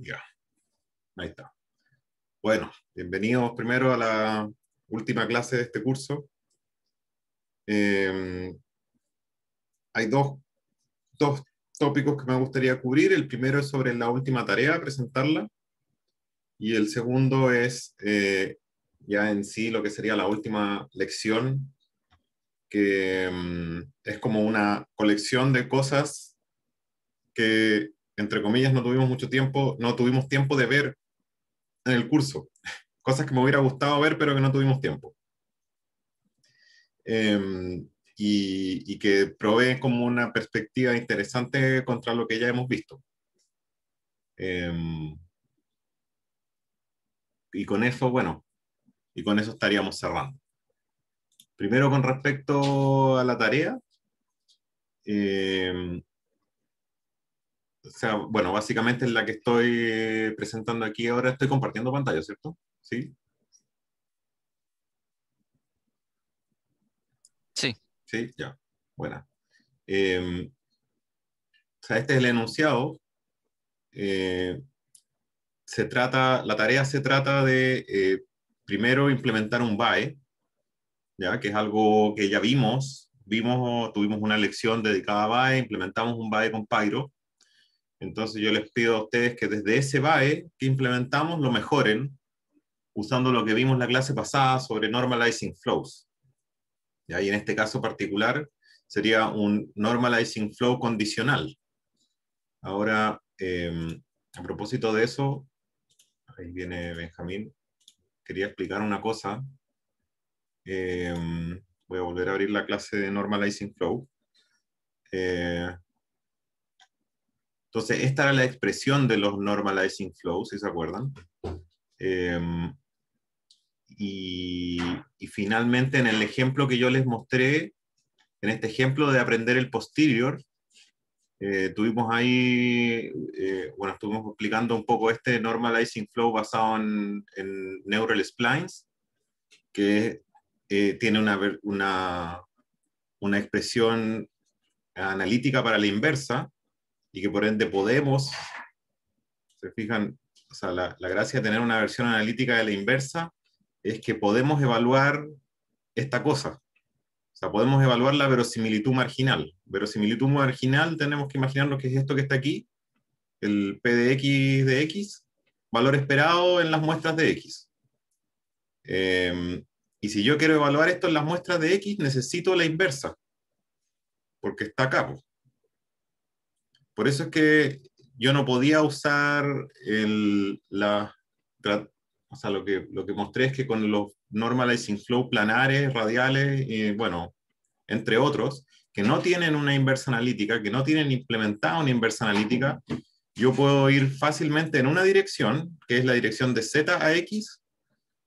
Ya. Ahí está. Bueno, bienvenidos primero a la última clase de este curso. Em, hay dos, tópicos que me gustaría cubrir. El primero es sobre la última tarea, presentarla. Y el segundo es eh, ya en sí lo que sería la última lección, que em, es como una colección de cosas que entre comillas, no tuvimos mucho tiempo, no tuvimos tiempo de ver en el curso. Cosas que me hubiera gustado ver, pero que no tuvimos tiempo. Em, y, que provee como una perspectiva interesante contra lo que ya hemos visto. Em, y con eso, bueno, y con eso estaríamos cerrando. Primero, con respecto a la tarea, em, o sea, bueno, básicamente en la que estoy eh, presentando aquí ahora. Estoy compartiendo pantalla, ¿cierto? Sí. Sí. Sí, ya. Buena. Em, este es el enunciado. Eh, se trata, la tarea se trata de eh, primero implementar un BAE, ¿ya? que es algo que ya vimos. Vimos, tuvimos una lección dedicada a BAE, implementamos un BAE con Pyro. Entonces yo les pido a ustedes que desde ese BAE que implementamos lo mejoren usando lo que vimos la clase pasada sobre normalizing flows. Y ahí en este caso particular sería un normalizing flow condicional. Ahora, em, a propósito de eso, ahí viene Benjamín, quería explicar una cosa. Em, voy a volver a abrir la clase de normalizing flow. Eh, entonces, esta era la expresión de los normalizing flows, si se acuerdan. Em, y, finalmente, en el ejemplo que yo les mostré, en este ejemplo de aprender el posterior, eh, tuvimos ahí, eh, bueno, estuvimos explicando un poco este normalizing flow basado en, en neural splines, que eh, tiene una, una, una expresión analítica para la inversa, y que por ende podemos, se fijan, o sea, la, la gracia de tener una versión analítica de la inversa es que podemos evaluar esta cosa. O sea, podemos evaluar la verosimilitud marginal. Verosimilitud marginal tenemos que imaginar lo que es esto que está aquí, el P de X de X, valor esperado en las muestras de X. Em, y si yo quiero evaluar esto en las muestras de X, necesito la inversa, porque está acá. Por eso es que yo no podía usar el, la, o sea, lo que, lo que mostré es que con los normalizing flow planares, radiales, y bueno, entre otros, que no tienen una inversa analítica, que no tienen implementada una inversa analítica, yo puedo ir fácilmente en una dirección, que es la dirección de Z a X,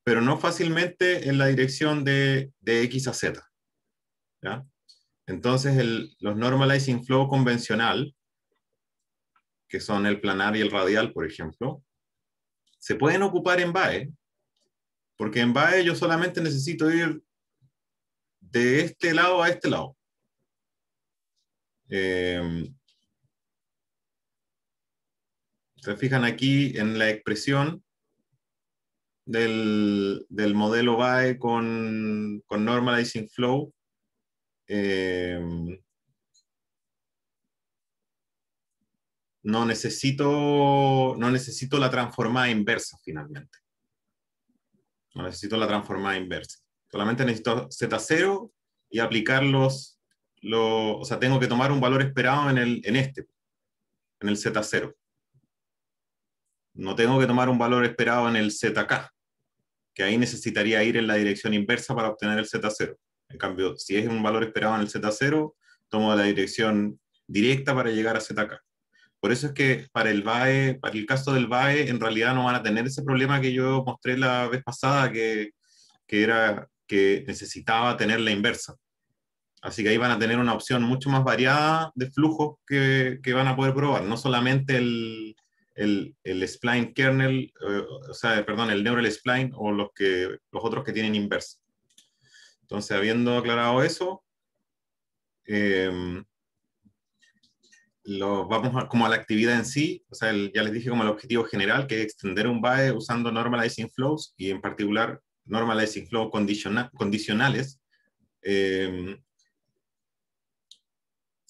pero no fácilmente en la dirección de, de X a Z. ¿ya? Entonces, el, los normalizing flow convencional que son el planar y el radial, por ejemplo, se pueden ocupar en BAE, porque en BAE yo solamente necesito ir de este lado a este lado. Eh, se fijan aquí en la expresión del, modelo BAE con, con Normalizing Flow. Eh, no necesito, no necesito la transformada inversa finalmente. No necesito la transformada inversa. Solamente necesito Z0 y aplicar los, o sea, tengo que tomar un valor esperado en, el, en este, en el Z0. No tengo que tomar un valor esperado en el ZK, que ahí necesitaría ir en la dirección inversa para obtener el Z0. En cambio, si es un valor esperado en el Z0, tomo la dirección directa para llegar a ZK. Por eso es que para el VAE, para el caso del VAE, en realidad no van a tener ese problema que yo mostré la vez pasada, que, que era que necesitaba tener la inversa. Así que ahí van a tener una opción mucho más variada de flujos que, que van a poder probar. No solamente el, el, el spline kernel, eh, o sea, perdón, el neural spline o los, que, los otros que tienen inversa. Entonces, habiendo aclarado eso, em, vamos a, como a la actividad en sí, o sea, ya les dije como el objetivo general, que es extender un BAE usando normalizing flows y en particular normalizing flow condicionales. Em,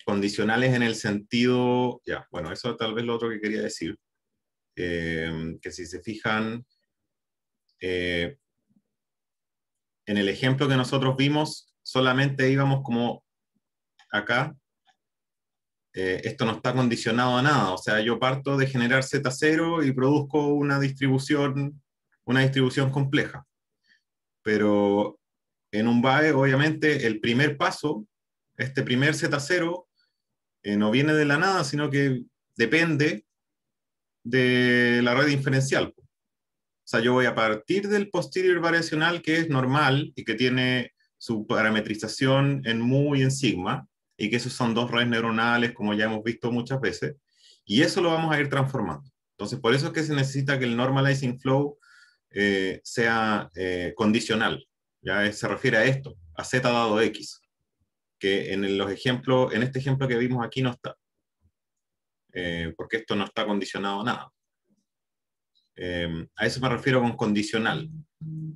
condicionales en el sentido, ya, bueno, eso tal vez lo otro que quería decir, em, que si se fijan, eh, en el ejemplo que nosotros vimos, solamente íbamos como acá, eh, esto no está condicionado a nada. O sea, yo parto de generar Z0 y produzco una distribución, una distribución compleja. Pero en un BAE, obviamente, el primer paso, este primer Z0, eh, no viene de la nada, sino que depende de la red inferencial. O sea, yo voy a partir del posterior variacional que es normal y que tiene su parametrización en mu y en sigma, y que esos son dos redes neuronales, como ya hemos visto muchas veces, y eso lo vamos a ir transformando. Entonces, por eso es que se necesita que el normalizing flow eh, sea eh, condicional, ya se refiere a esto, a z dado x, que en, los ejemplos, en este ejemplo que vimos aquí no está, eh, porque esto no está condicionado a nada. Em, a eso me refiero con condicional.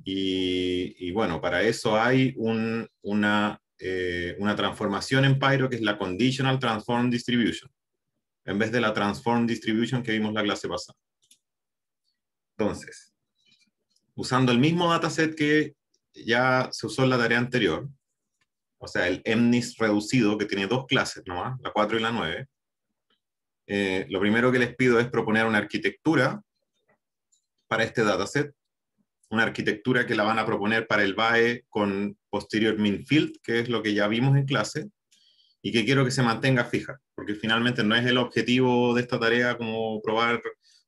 Y, y bueno, para eso hay un, una eh, una transformación en Pyro que es la Conditional Transform Distribution, en vez de la Transform Distribution que vimos la clase pasada. Entonces, usando el mismo dataset que ya se usó en la tarea anterior, o sea, el MNIST reducido, que tiene dos clases nomás, la 4 y la 9, eh, lo primero que les pido es proponer una arquitectura para este dataset, una arquitectura que la van a proponer para el BAE con posterior Field, que es lo que ya vimos en clase, y que quiero que se mantenga fija, porque finalmente no es el objetivo de esta tarea como probar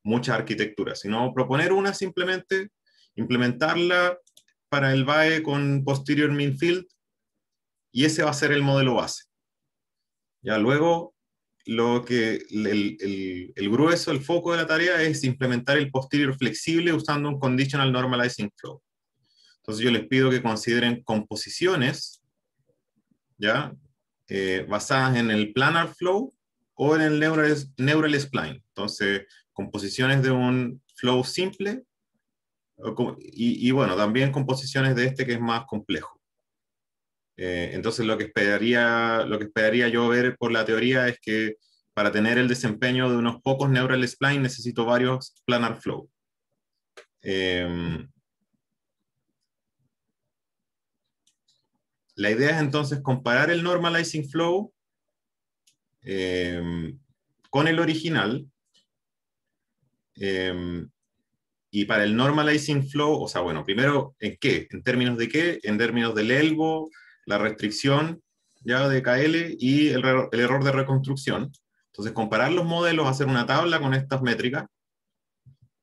mucha arquitectura, sino proponer una simplemente, implementarla para el VAE con posterior minfield y ese va a ser el modelo base. Ya luego, lo que el grueso, el foco de la tarea es implementar el posterior flexible usando un conditional normalizing flow. Entonces yo les pido que consideren composiciones, ¿ya? Eh, basadas en el planar flow o en el neural, spline. Entonces, composiciones de un flow simple y, bueno, también composiciones de este que es más complejo. Eh, entonces, lo que, esperaría, lo que esperaría yo ver por la teoría es que para tener el desempeño de unos pocos neural spline necesito varios planar flow. Eh, La idea es entonces comparar el normalizing flow eh, con el original. Eh, y para el normalizing flow, o sea, bueno, primero, ¿en qué? ¿En términos de qué? En términos del elbo, la restricción ya de KL y el, error de reconstrucción. Entonces, comparar los modelos, hacer una tabla con estas métricas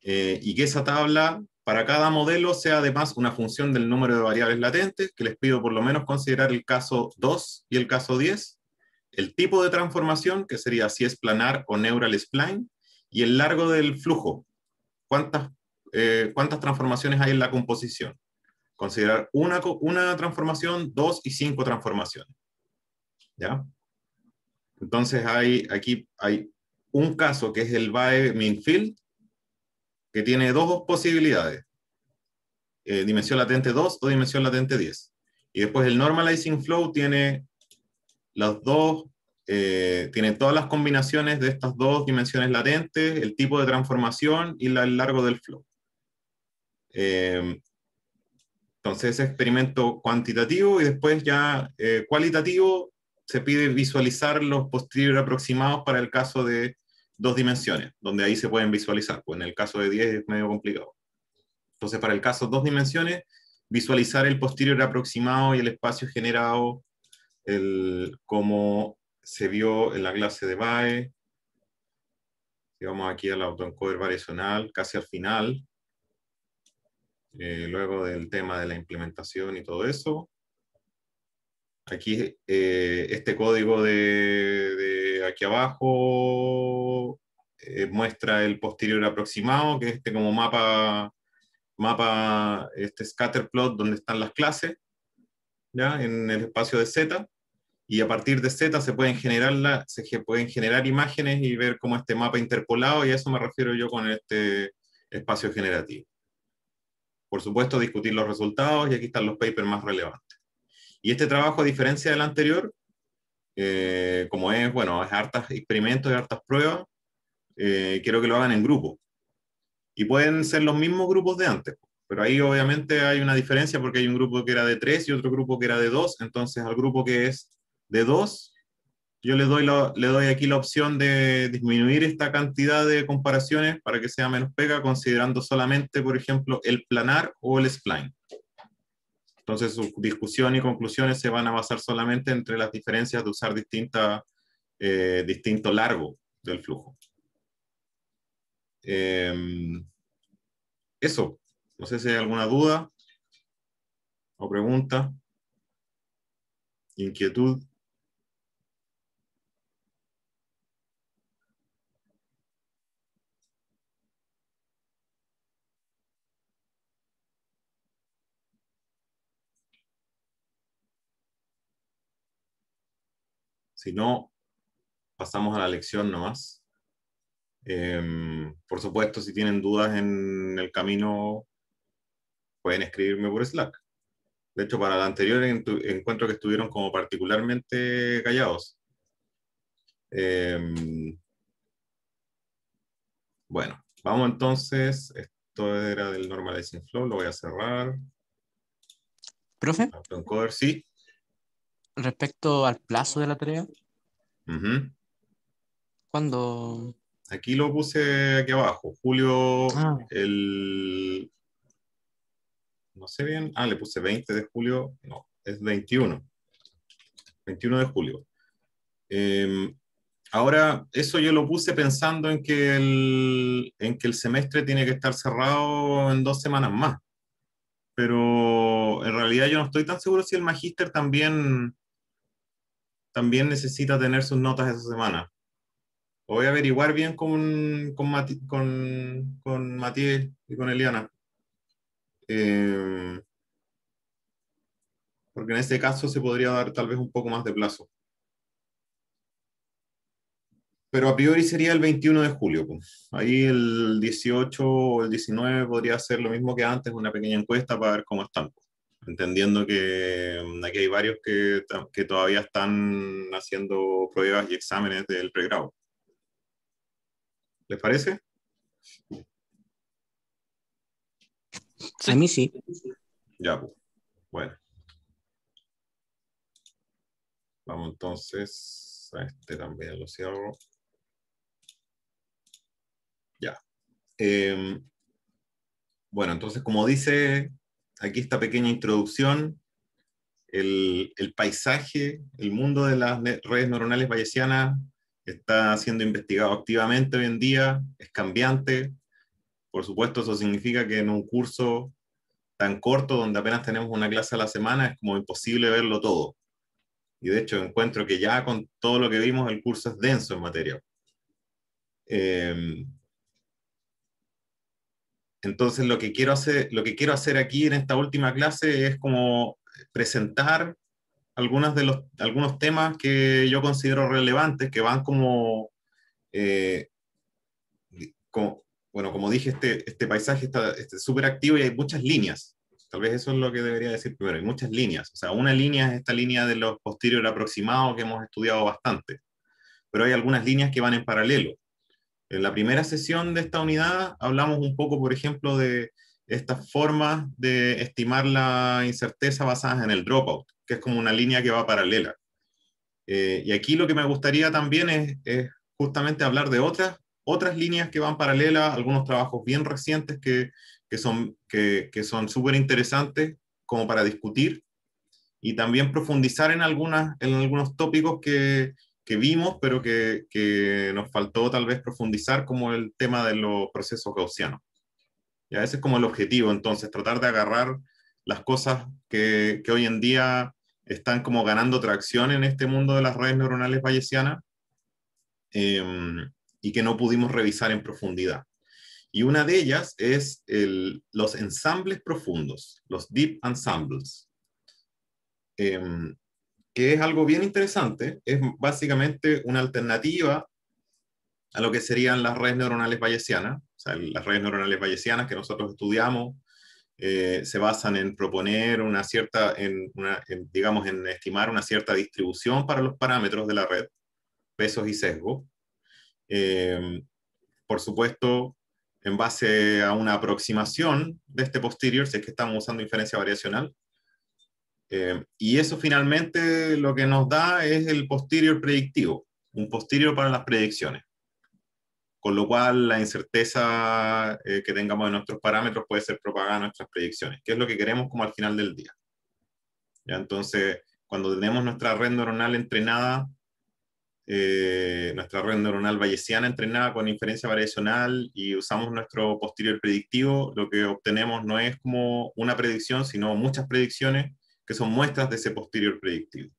eh, y que esa tabla para cada modelo sea además una función del número de variables latentes, que les pido por lo menos considerar el caso 2 y el caso 10, el tipo de transformación, que sería si es planar o neural spline, y el largo del flujo, cuántas, eh, cuántas transformaciones hay en la composición. Considerar una, una transformación, dos y cinco transformaciones. ¿Ya? Entonces hay, aquí hay un caso que es el BAE Minfield, que tiene dos posibilidades, eh, dimensión latente 2 o dimensión latente 10. Y después el normalizing flow tiene las dos, eh, tiene todas las combinaciones de estas dos dimensiones latentes, el tipo de transformación y el largo del flow. Eh, entonces, ese experimento cuantitativo y después ya cualitativo se pide visualizar los posteriores aproximados para el caso de dos dimensiones, donde ahí se pueden visualizar. Pues en el caso de 10 es medio complicado. Entonces, para el caso dos dimensiones, visualizar el posterior aproximado y el espacio generado como se vio en la clase de BAE. Si vamos aquí al autoencoder variacional, casi al final, eh, luego del tema de la implementación y todo eso aquí eh, este código de, aquí abajo eh, muestra el posterior aproximado, que es este como mapa, mapa, este plot donde están las clases, en el espacio de Z, y a partir de Z se pueden, generar la, se pueden generar imágenes y ver cómo este mapa interpolado, y a eso me refiero yo con este espacio generativo. Por supuesto, discutir los resultados, y aquí están los papers más relevantes. Y este trabajo, a diferencia del anterior, eh, como es, bueno, es hartas experimentos y hartas pruebas, eh, quiero que lo hagan en grupo. Y pueden ser los mismos grupos de antes, pero ahí obviamente hay una diferencia porque hay un grupo que era de tres y otro grupo que era de dos, entonces al grupo que es de dos, yo le doy, le doy aquí la opción de disminuir esta cantidad de comparaciones para que sea menos pega, considerando solamente, por ejemplo, el planar o el spline. Entonces, su discusión y conclusiones se van a basar solamente entre las diferencias de usar distinta, eh, distinto largo del flujo. Em, eso, no sé si hay alguna duda o pregunta, inquietud. Si no, pasamos a la lección nomás. Em, por supuesto, si tienen dudas en el camino, pueden escribirme por Slack. De hecho, para la anterior encuentro que estuvieron como particularmente callados. Em, bueno, vamos entonces. Esto era del Normalizing Flow, lo voy a cerrar. ¿Profe? Cover, sí respecto al plazo de la tarea. Cuando... Aquí lo puse aquí abajo, julio, ah. el... No sé bien, ah, le puse 20 de julio, no, es 21, 21 de julio. Em, ahora, eso yo lo puse pensando en que, el, en que el semestre tiene que estar cerrado en dos semanas más pero en realidad yo no estoy tan seguro si el magíster también también necesita tener sus notas esa semana. voy a averiguar bien con, con, Mati, Matías y con Eliana. Eh, porque en este caso se podría dar tal vez un poco más de plazo. Pero a priori sería el 21 de julio. Pues. Ahí el 18 o el 19 podría ser lo mismo que antes, una pequeña encuesta para ver cómo están. Pues entendiendo que mm, aquí hay varios que, todavía están haciendo pruebas y exámenes del pregrado. ¿Les parece? A mí sí. Ya, pues. Bueno. Vamos entonces a este también lo cierro. Ya. Em, bueno, entonces como dice aquí esta pequeña introducción, el, paisaje, el mundo de las redes neuronales bayesianas está siendo investigado activamente hoy en día, es cambiante. Por supuesto, eso significa que en un curso tan corto, donde apenas tenemos una clase a la semana, es como imposible verlo todo. Y de hecho encuentro que ya con todo lo que vimos, el curso es denso en materia. Eh, entonces lo que quiero hacer, aquí en esta última clase es como presentar de los, algunos temas que yo considero relevantes, que van como, eh, bueno, como dije, este, este paisaje está súper este, activo y hay muchas líneas. Tal vez eso es lo que debería decir primero, hay muchas líneas. O sea, una línea es esta línea de los posteriores aproximados que hemos estudiado bastante, pero hay algunas líneas que van en paralelo. En la primera sesión de esta unidad hablamos un poco, por ejemplo, de estas formas de estimar la incerteza basadas en el dropout, que es como una línea que va paralela. Eh, y aquí lo que me gustaría también es, justamente hablar de otras, otras líneas que van paralelas, algunos trabajos bien recientes que, son que son súper interesantes como para discutir y también profundizar en, algunas, en algunos tópicos que, que vimos, pero que, que, nos faltó tal vez profundizar, como el tema de los procesos gaussianos. Y a veces como el objetivo, entonces, tratar de agarrar las cosas que, que hoy en día están como ganando tracción en este mundo de las redes neuronales bayesianas em, y que no pudimos revisar en profundidad. Y una de ellas es el, los ensambles profundos, los deep ensembles. Em, que es algo bien interesante, es básicamente una alternativa a lo que serían las redes neuronales bayesianas. O sea, las redes neuronales bayesianas que nosotros estudiamos eh, se basan en proponer una cierta, digamos, en estimar una cierta distribución para los parámetros de la red, pesos y sesgo. Em, por supuesto, en base a una aproximación de este posterior, si es que estamos usando inferencia variacional, eh, y eso finalmente lo que nos da es el posterior predictivo, un posterior para las predicciones. Con lo cual la incerteza eh, que tengamos de nuestros parámetros puede ser propagada a nuestras predicciones, que es lo que queremos como al final del día. Entonces, cuando tenemos nuestra red neuronal entrenada, eh, nuestra red neuronal bayesiana entrenada con inferencia variacional y usamos nuestro posterior predictivo, lo que obtenemos no es como una predicción, sino muchas predicciones que son muestras de ese posterior predictivo.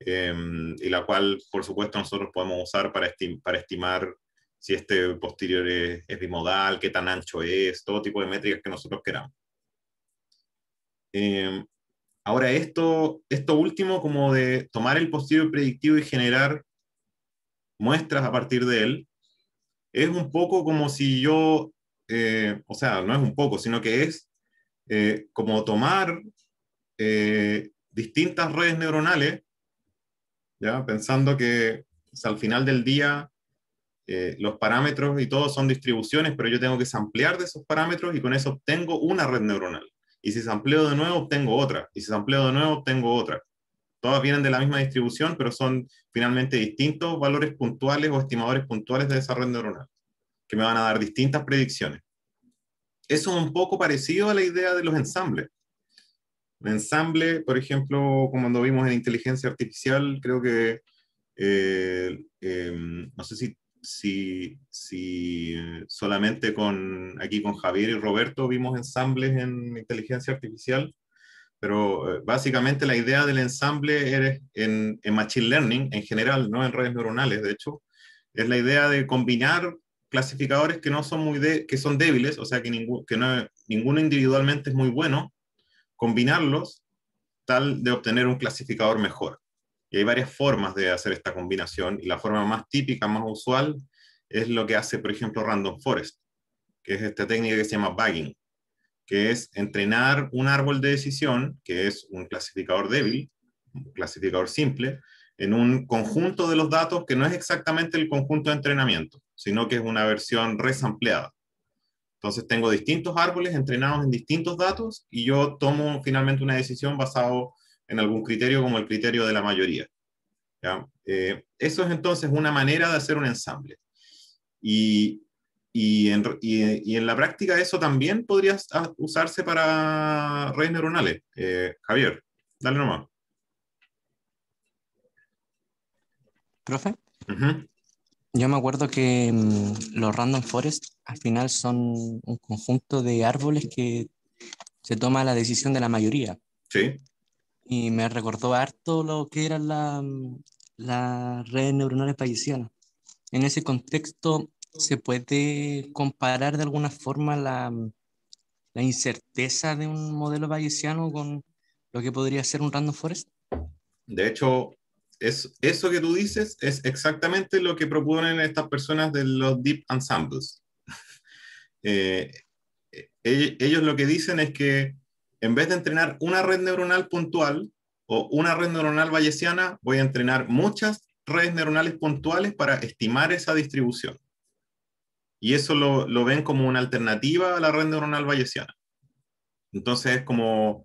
Em, y la cual, por supuesto, nosotros podemos usar para, estimar si este posterior es, bimodal, qué tan ancho es, todo tipo de métricas que nosotros queramos. Em, ahora, esto, esto último, como de tomar el posterior predictivo y generar muestras a partir de él, es un poco como si yo, eh, o sea, no es un poco, sino que es eh, como tomar eh, distintas redes neuronales, ¿ya? pensando que al final del día eh, los parámetros y todo son distribuciones, pero yo tengo que ampliar de esos parámetros y con eso obtengo una red neuronal. Y si sampleo de nuevo, obtengo otra. Y si sampleo de nuevo, obtengo otra. Todas vienen de la misma distribución, pero son finalmente distintos valores puntuales o estimadores puntuales de esa red neuronal, que me van a dar distintas predicciones. Eso es un poco parecido a la idea de los ensambles. El ensamble, por ejemplo, como cuando vimos en inteligencia artificial, creo que, eh, em, no sé si, si, si, eh, solamente con, aquí con Javier y Roberto vimos ensambles en inteligencia artificial, pero eh, básicamente la idea del ensamble es en, Machine Learning en general, no en redes neuronales, de hecho, es la idea de combinar clasificadores que no son muy de, que son débiles, o sea que, que ninguno individualmente es muy bueno, combinarlos tal de obtener un clasificador mejor. Y hay varias formas de hacer esta combinación y la forma más típica, más usual, es lo que hace, por ejemplo, Random Forest, que es esta técnica que se llama bagging, que es entrenar un árbol de decisión, que es un clasificador débil, un clasificador simple, en un conjunto de los datos que no es exactamente el conjunto de entrenamiento, sino que es una versión resampleada. Entonces tengo distintos árboles entrenados en distintos datos y yo tomo finalmente una decisión basado en algún criterio como el criterio de la mayoría. Eh, eso es entonces una manera de hacer un ensamble. Y, y, en, y, en la práctica eso también podría usarse para redes neuronales. Eh, Javier, dale nomás. ¿Profe? Yo me acuerdo que mm, los random forest al final son un conjunto de árboles que se toma la decisión de la mayoría. Sí. Y me recordó harto lo que eran mm, las la redes neuronales bayesianas. En ese contexto, ¿se puede comparar de alguna forma la, mm, la incerteza de un modelo bayesiano con lo que podría ser un random forest? De hecho, es, eso que tú dices es exactamente lo que proponen estas personas de los Deep Ensembles. Eh, eh, ellos lo que dicen es que en vez de entrenar una red neuronal puntual o una red neuronal bayesiana, voy a entrenar muchas redes neuronales puntuales para estimar esa distribución. Y eso lo, lo ven como una alternativa a la red neuronal bayesiana. Entonces es como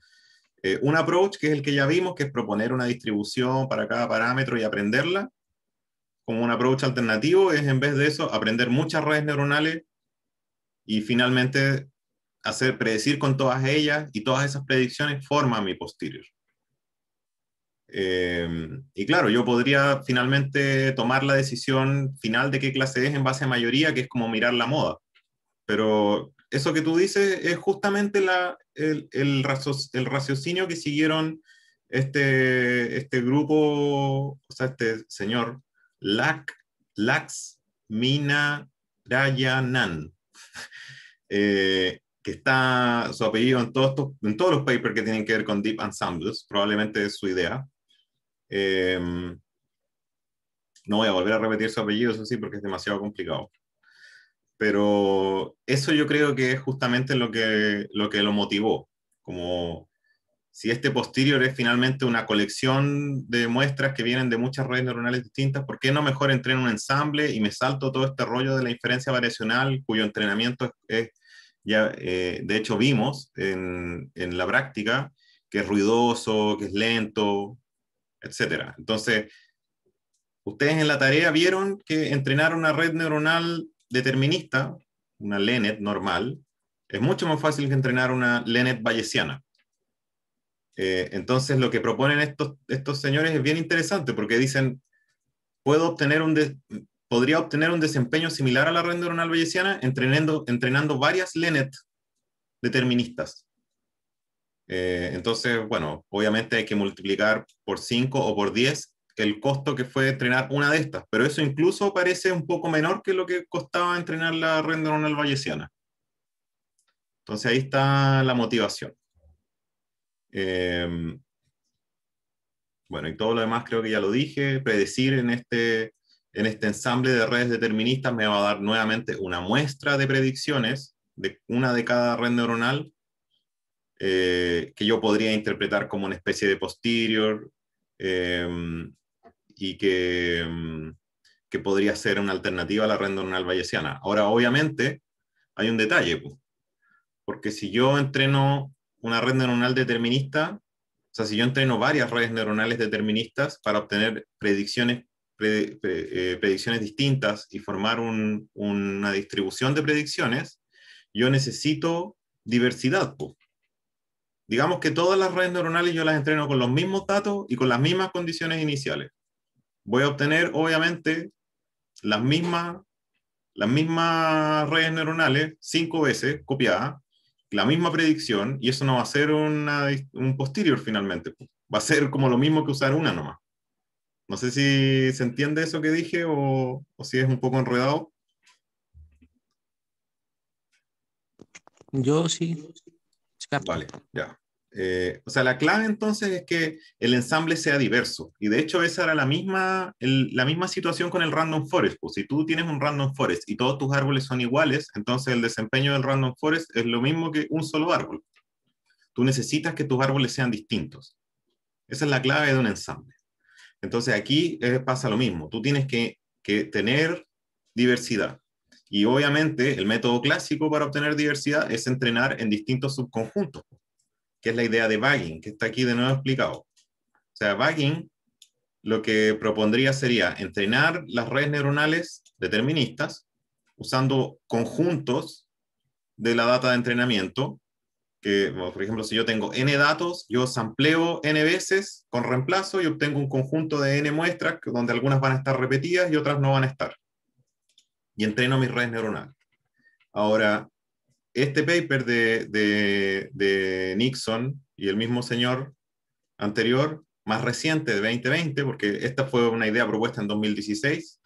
eh, un approach que es el que ya vimos, que es proponer una distribución para cada parámetro y aprenderla. Como un approach alternativo es en vez de eso aprender muchas redes neuronales y finalmente hacer predecir con todas ellas y todas esas predicciones forman mi posterior. Eh, y claro, yo podría finalmente tomar la decisión final de qué clase es en base a mayoría, que es como mirar la moda. Pero eso que tú dices es justamente el, raciocinio que siguieron este, este grupo, o sea, este señor Lak, Lax Mina Rayanan, eh, que está su apellido en todos, en todos los papers que tienen que ver con Deep Ensembles, probablemente es su idea. Em, no voy a volver a repetir su apellido, eso sí, porque es demasiado complicado pero eso yo creo que es justamente lo que lo, que lo motivó, como si este posterior es finalmente una colección de muestras que vienen de muchas redes neuronales distintas, ¿por qué no mejor entreno un ensamble y me salto todo este rollo de la inferencia variacional cuyo entrenamiento es, ya, eh, de hecho vimos en, en, la práctica que es ruidoso, que es lento, etcétera? Entonces, ustedes en la tarea vieron que entrenar una red neuronal determinista, una LENET normal, es mucho más fácil que entrenar una LENET bayesiana. Eh, entonces, lo que proponen estos, estos señores es bien interesante porque dicen, puedo obtener un podría obtener un desempeño similar a la red neuronal bayesiana entrenando, entrenando varias LENET deterministas. Eh, entonces, bueno, obviamente hay que multiplicar por 5 o por 10 el costo que fue entrenar una de estas, pero eso incluso parece un poco menor que lo que costaba entrenar la red neuronal bayesiana. Entonces ahí está la motivación. Em, bueno, y todo lo demás creo que ya lo dije, predecir en este, en este ensamble de redes deterministas me va a dar nuevamente una muestra de predicciones de una de cada red neuronal eh, que yo podría interpretar como una especie de posterior. Em, y mm, que, podría ser una alternativa a la red neuronal bayesiana. Ahora, obviamente, hay un detalle, pues, porque si yo entreno una red neuronal determinista, o sea, si yo entreno varias redes neuronales deterministas para obtener predicciones, eh, predicciones distintas y formar una distribución de predicciones, yo necesito diversidad. Pues. Digamos que todas las redes neuronales yo las entreno con los mismos datos y con las mismas condiciones iniciales voy a obtener obviamente las mismas, las mismas redes neuronales cinco veces copiadas, la misma predicción, y eso no va a ser un posterior finalmente. Pues. Va a ser como lo mismo que usar una nomás. No sé si se entiende eso que dije o, o si es un poco enredado. Yo sí. Vale, ya. Eh, o sea, la clave entonces es que el ensamble sea diverso. Y de hecho esa era la misma, la misma situación con el Random Forest. Pues si tú tienes un Random Forest y todos tus árboles son iguales, entonces el desempeño del Random Forest es lo mismo que un solo árbol. Tú necesitas que tus árboles sean distintos. Esa es la clave de un ensamble. Entonces aquí eh, pasa lo mismo. Tú tienes que tener diversidad. Y obviamente el método clásico para obtener diversidad es entrenar en distintos subconjuntos que es la idea de bagging, que está aquí de nuevo explicado. O sea, bagging lo que propondría sería entrenar las redes neuronales deterministas usando conjuntos de la data de entrenamiento, que por ejemplo, si yo tengo n datos, yo sampleo n veces con reemplazo y obtengo un conjunto de n muestras donde algunas van a estar repetidas y otras no van a estar. Y entreno mis redes neuronales. Ahora, este paper de, Nixon y el mismo señor anterior, más reciente, de 2020, porque esta fue una idea propuesta en 2016,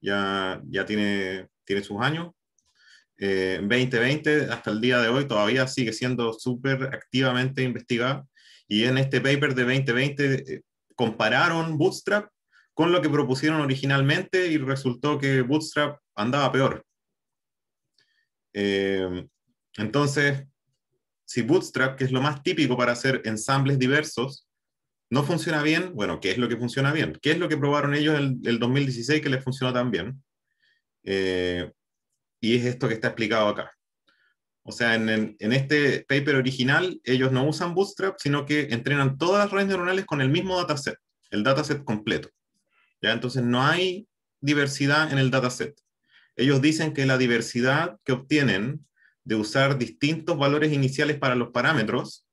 ya, ya tiene, tiene sus años. Eh, en 2020 hasta el día de hoy todavía sigue siendo súper activamente investigada y en este paper de 2020 eh, compararon Bootstrap con lo que propusieron originalmente y resultó que Bootstrap andaba peor. Eh, entonces, si Bootstrap, que es lo más típico para hacer ensambles diversos, no funciona bien, bueno, ¿qué es lo que funciona bien? ¿Qué es lo que probaron ellos en el 2016 que les funcionó tan bien? Eh, y es esto que está explicado acá. O sea, en, este paper original, ellos no usan Bootstrap, sino que entrenan todas las redes neuronales con el mismo dataset, el dataset completo. ¿Ya? Entonces no hay diversidad en el dataset. Ellos dicen que la diversidad que obtienen de usar distintos valores iniciales para los parámetros.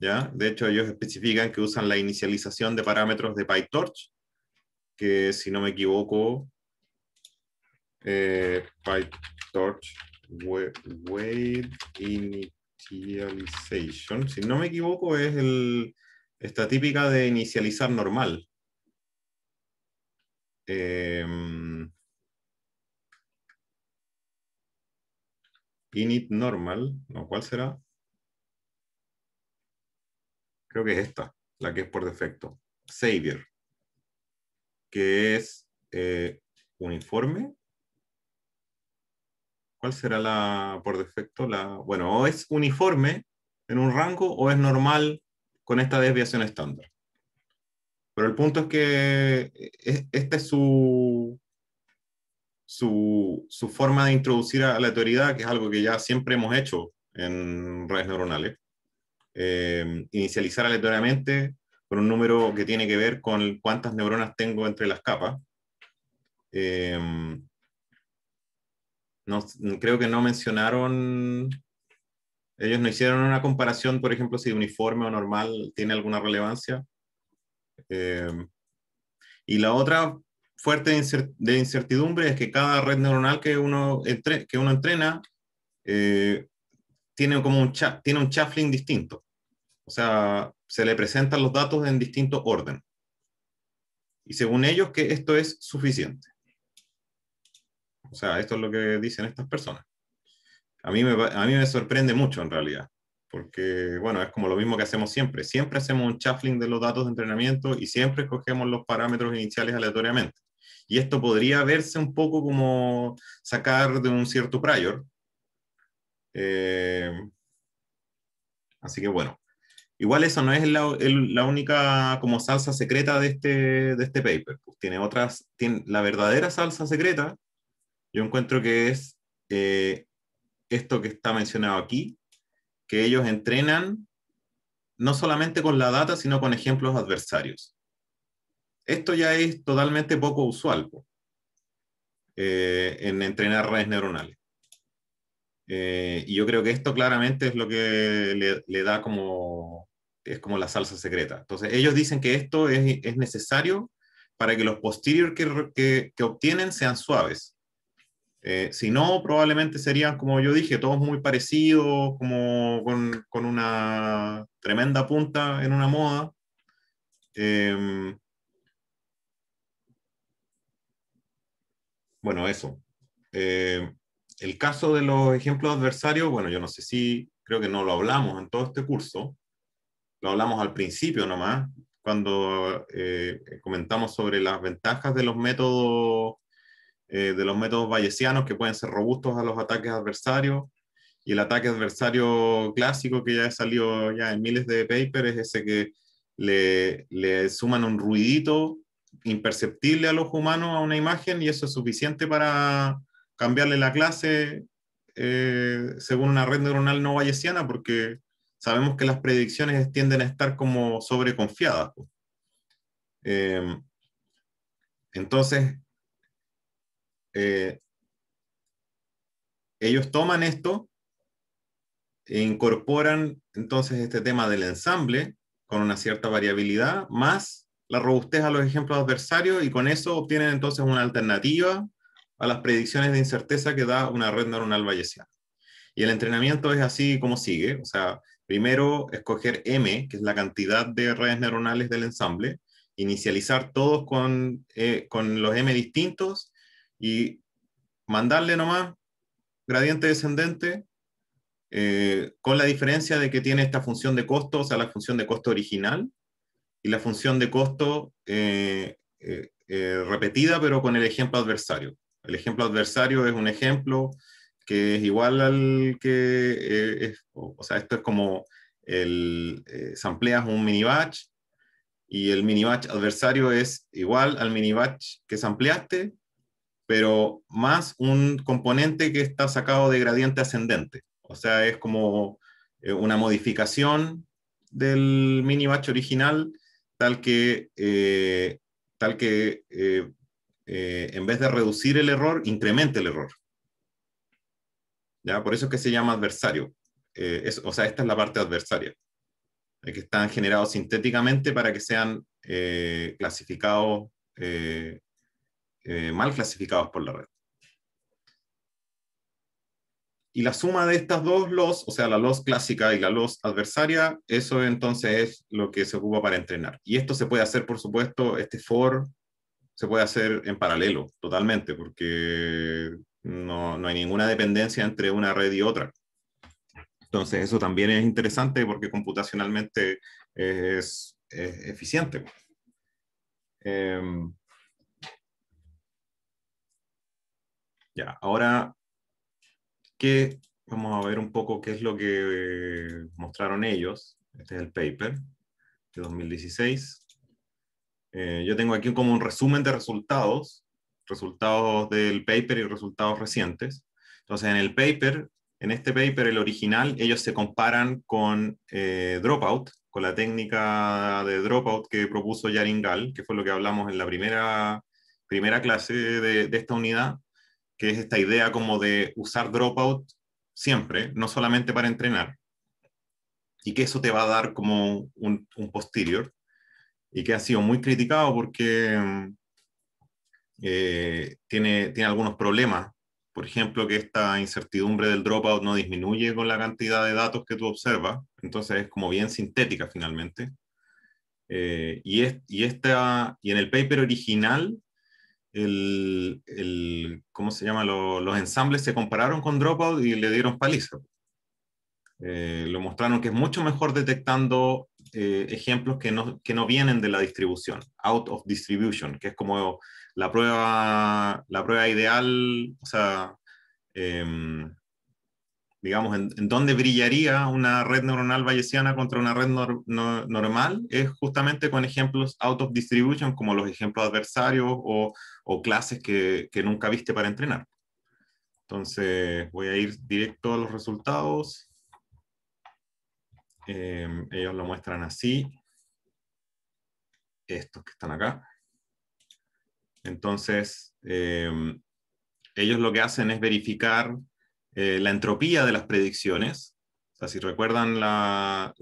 ¿ya? De hecho, ellos especifican que usan la inicialización de parámetros de PyTorch, que si no me equivoco, eh, PyTorch Weight Initialization, si no me equivoco, es el, esta típica de inicializar normal. Eh, init normal, ¿no? ¿Cuál será? Creo que es esta, la que es por defecto. Savior. que es eh, uniforme. ¿Cuál será la por defecto? La, bueno, o es uniforme en un rango o es normal con esta desviación estándar. Pero el punto es que eh, este es su, su, forma de introducir aleatoriedad, que es algo que ya siempre hemos hecho en redes neuronales. Eh, inicializar aleatoriamente con un número que tiene que ver con cuántas neuronas tengo entre las capas. Eh, creo que no mencionaron, ellos no hicieron una comparación, por ejemplo, si uniforme o normal tiene alguna relevancia. Eh, y la otra fuerte de incertidumbre es que cada red neuronal que uno, que entrena eh, tiene, como un tiene un chaffling distinto. O sea, se le presentan los datos en distinto orden. Y según ellos, que esto es suficiente. O sea, esto es lo que dicen estas personas. A mí me, a mí me sorprende mucho en realidad porque bueno, es como lo mismo que hacemos siempre. Siempre hacemos un shuffling de los datos de entrenamiento y siempre escogemos los parámetros iniciales aleatoriamente. Y esto podría verse un poco como sacar de un cierto prior. Eh, así que bueno, igual eso no es la, única como salsa secreta de este, este paper. Pues tiene otras, tiene, la verdadera salsa secreta, yo encuentro que es eh, esto que está mencionado aquí, que ellos entrenan no solamente con la data, sino con ejemplos adversarios. Esto ya es totalmente poco usual eh, en entrenar redes neuronales. Eh, y yo creo que esto claramente es lo que le, da como, es como la salsa secreta. Entonces, ellos dicen que esto es, es necesario para que los posterior que, que, obtienen sean suaves. Eh, si no, probablemente serían, como yo dije, todos muy parecidos, como con, con una tremenda punta en una moda. Eh, bueno, eso. Eh, el caso de los ejemplos adversarios, bueno, yo no sé si, creo que no lo hablamos en todo este curso, lo hablamos al principio nomás, cuando eh, comentamos sobre las ventajas de los métodos eh, de los métodos bayesianos que pueden ser robustos a los ataques adversarios y el ataque adversario clásico que ya ha salido ya en miles de papers es ese que le, le suman un ruidito imperceptible al ojo humano a una imagen y eso es suficiente para cambiarle la clase eh, según una red neuronal no bayesiana porque sabemos que las predicciones tienden a estar como sobreconfiadas. Pues. Eh, entonces, eh, ellos toman esto e incorporan entonces este tema del ensamble con una cierta variabilidad más la robustez a los ejemplos adversarios y con eso obtienen entonces una alternativa a las predicciones de incerteza que da una red neuronal bayesiana. Y el entrenamiento es así como sigue, o sea, primero escoger M, que es la cantidad de redes neuronales del ensamble, inicializar todos con, eh, con los M distintos y mandarle nomás gradiente descendente eh, con la diferencia de que tiene esta función de costo, o sea, la función de costo original, y la función de costo eh, eh, eh, repetida, pero con el ejemplo adversario. El ejemplo adversario es un ejemplo que es igual al que, o, sea, esto es como el, sampleas un mini batch y el mini batch adversario es igual al mini batch que sampleaste, pero más un componente que está sacado de gradiente ascendente. O sea, es como una modificación del mini batch original tal que, eh, tal que eh, eh, en vez de reducir el error, incremente el error. ¿Ya? Por eso es que se llama adversario. o sea, esta es la parte adversaria, que están generados sintéticamente para que sean clasificados, mal clasificados por la red. Y la suma de estas dos LOS, o sea, la LOS clásica y la LOS adversaria, eso entonces es lo que se ocupa para entrenar. Y esto se puede hacer, por supuesto, este for se puede hacer en paralelo, totalmente, porque no, no hay ninguna dependencia entre una red y otra. Entonces, eso también es interesante porque computacionalmente es, es eficiente. Em, ya, ahora que vamos a ver un poco qué es lo que eh, mostraron ellos. Este es el paper de 2016. Eh, yo tengo aquí como un resumen de resultados, resultados del paper y resultados recientes. Entonces, en el paper, en este paper, el original, ellos se comparan con eh, Dropout, con la técnica de Dropout que propuso Yaringal, que fue lo que hablamos en la primera, primera clase de, de esta unidad, que es esta idea como de usar Dropout siempre, no solamente para entrenar, y que eso te va a dar como un, posterior, y que ha sido muy criticado porque mm, eh, tiene, tiene algunos problemas. Por ejemplo, que esta incertidumbre del dropout no disminuye con la cantidad de datos que tú observas, entonces es como bien sintética finalmente. Eh, y, y, esta, y en el paper original el, el ¿cómo se llama? los ensambles se compararon con Dropout y le dieron paliza. Eh, lo mostraron que es mucho mejor detectando eh, ejemplos que no, vienen de la distribución, out of distribution, que es como la prueba, la prueba ideal, o sea, em, digamos, en, dónde brillaría una red neuronal bayesiana contra una red normal, es justamente con ejemplos out of distribution, como los ejemplos adversarios o, clases que, nunca viste para entrenar. Entonces, voy a ir directo a los resultados. Em, ellos lo muestran así. Estos que están acá. Entonces, em, ellos lo que hacen es verificar eh, la entropía de las predicciones. O sea, si recuerdan la,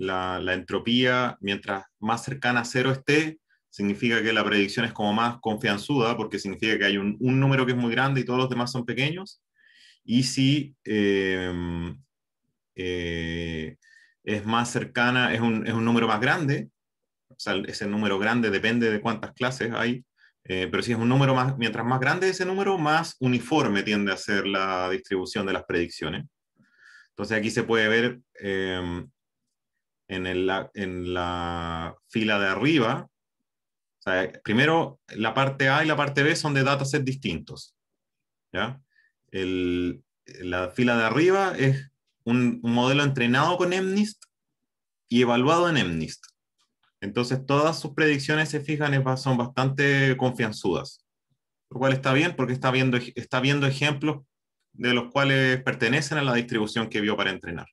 entropía, mientras más cercana a cero esté, significa que la predicción es como más confianzuda, porque significa que hay un, número que es muy grande y todos los demás son pequeños. Y si eh, eh, es más cercana, es un, es un, número más grande, o sea, ese número grande depende de cuántas clases hay, eh, pero si es un número más, mientras más grande ese número, más uniforme tiende a ser la distribución de las predicciones. Entonces aquí se puede ver em, en, la fila de arriba, primero la parte A y la parte B son de datasets distintos. la fila de arriba es un, un modelo entrenado con MNIST y evaluado en MNIST. Entonces todas sus predicciones se fijan son bastante confianzudas, lo cual está bien porque está viendo, está viendo ejemplos de los cuales pertenecen a la distribución que vio para entrenar.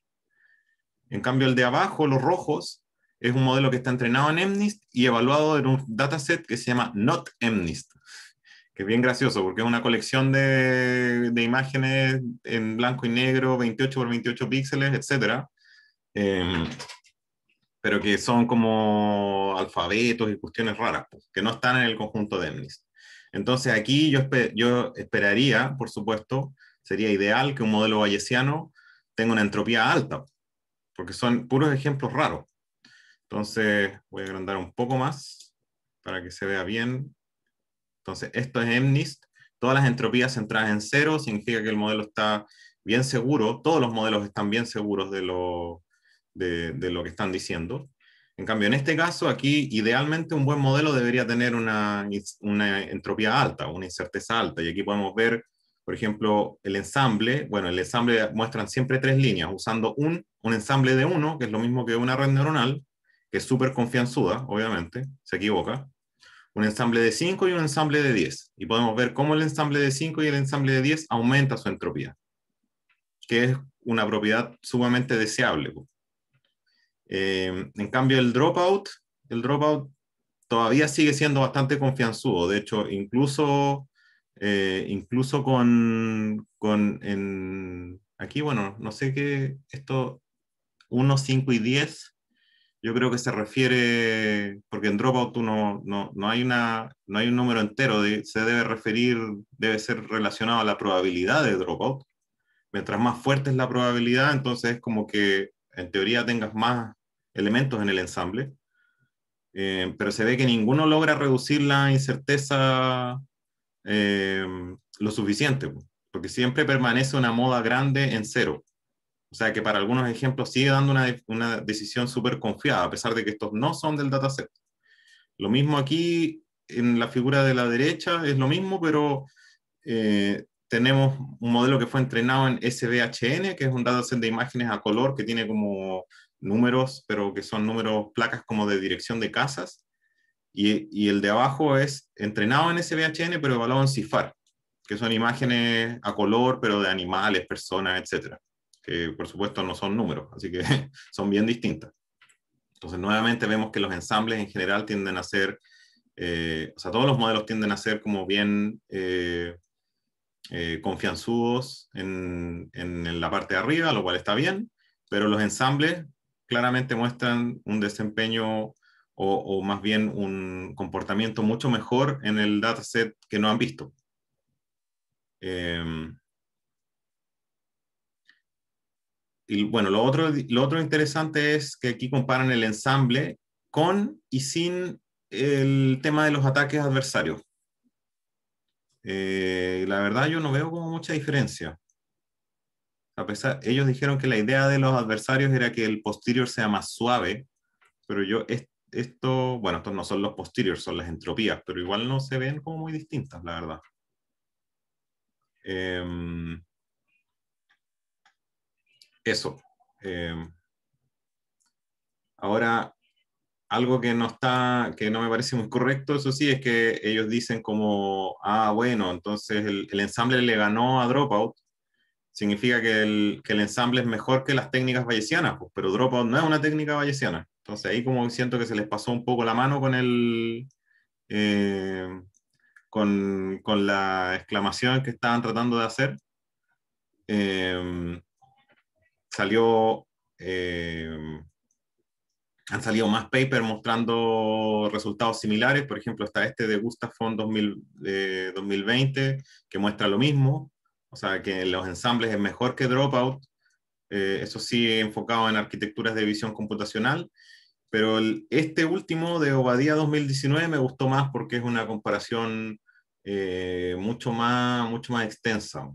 En cambio, el de abajo, los rojos, es un modelo que está entrenado en MNIST y evaluado en un dataset que se llama Not MNIST, que es bien gracioso porque es una colección de, imágenes en blanco y negro, 28 por 28 píxeles, etc pero que son como alfabetos y cuestiones raras, pues, que no están en el conjunto de MNIST. Entonces aquí yo, yo esperaría, por supuesto, sería ideal que un modelo bayesiano tenga una entropía alta, porque son puros ejemplos raros. Entonces voy a agrandar un poco más para que se vea bien. Entonces esto es MNIST. Todas las entropías centradas en cero significa que el modelo está bien seguro. Todos los modelos están bien seguros de, lo, de, lo que están diciendo. En cambio, en este caso, aquí idealmente un buen modelo debería tener una, entropía alta, una incerteza alta. Y aquí podemos ver, por ejemplo, el ensamble. Bueno, el ensamble muestran siempre tres líneas, usando un, un ensamble de uno, que es lo mismo que una red neuronal, que es súper confianzuda, obviamente, se equivoca. Un ensamble de 5 y un ensamble de 10. Y podemos ver cómo el ensamble de 5 y el ensamble de 10 aumenta su entropía, que es una propiedad sumamente deseable eh, en cambio, el dropout, el dropout todavía sigue siendo bastante confianzudo. De hecho, incluso, eh, incluso con, con aquí, bueno, no sé qué, esto 1, 5 y 10, yo creo que se refiere, porque en dropout no, no, no, hay, una, no hay un número entero, se debe referir, debe ser relacionado a la probabilidad de dropout. Mientras más fuerte es la probabilidad, entonces es como que en teoría tengas más elementos en el ensamble, eh, pero se ve que ninguno logra reducir la incerteza eh, lo suficiente, porque siempre permanece una moda grande en cero. O sea que para algunos ejemplos sigue dando una, decisión súper confiada, a pesar de que estos no son del dataset. Lo mismo aquí en la figura de la derecha, es lo mismo, pero eh, tenemos un modelo que fue entrenado en SVHN, que es un dataset de imágenes a color que tiene como números, pero que son números, placas como de dirección de casas. Y, el de abajo es entrenado en SVHN, pero evaluado en CIFAR, que son imágenes a color, pero de animales, personas, etcétera. Que por supuesto no son números, así que son bien distintas. Entonces, nuevamente vemos que los ensambles en general tienden a ser, eh, o sea, todos los modelos tienden a ser como bien eh, eh, confianzudos en, la parte de arriba, lo cual está bien, pero los ensambles claramente muestran un desempeño o, más bien un comportamiento mucho mejor en el dataset que no han visto. Em, y bueno, lo otro, lo otro interesante es que aquí comparan el ensamble con y sin el tema de los ataques adversarios. Eh, la verdad yo no veo como mucha diferencia. A pesar, ellos dijeron que la idea de los adversarios era que el posterior sea más suave, pero yo esto, bueno, estos no son los posteriores, son las entropías, pero igual no se ven como muy distintas, la verdad. Em, eso. Em, ahora, algo que no está, que no me parece muy correcto, eso sí, es que ellos dicen como, ah, bueno, entonces el, ensamble le ganó a Dropout, significa que el, que el, ensamble es mejor que las técnicas bayesianas, pues, pero Dropout no es una técnica bayesiana. Entonces ahí como siento que se les pasó un poco la mano con el... Eh, con, con, la exclamación que estaban tratando de hacer, eh, salió eh, han salido más papers mostrando resultados similares. Por ejemplo, está este de Gustafson 2000, 2020, que muestra lo mismo. O sea, que los ensambles es mejor que Dropout. Eh, eso sí, enfocado en arquitecturas de visión computacional. Pero este último de Obadia 2019 me gustó más porque es una comparación eh, mucho, más, mucho más extensa.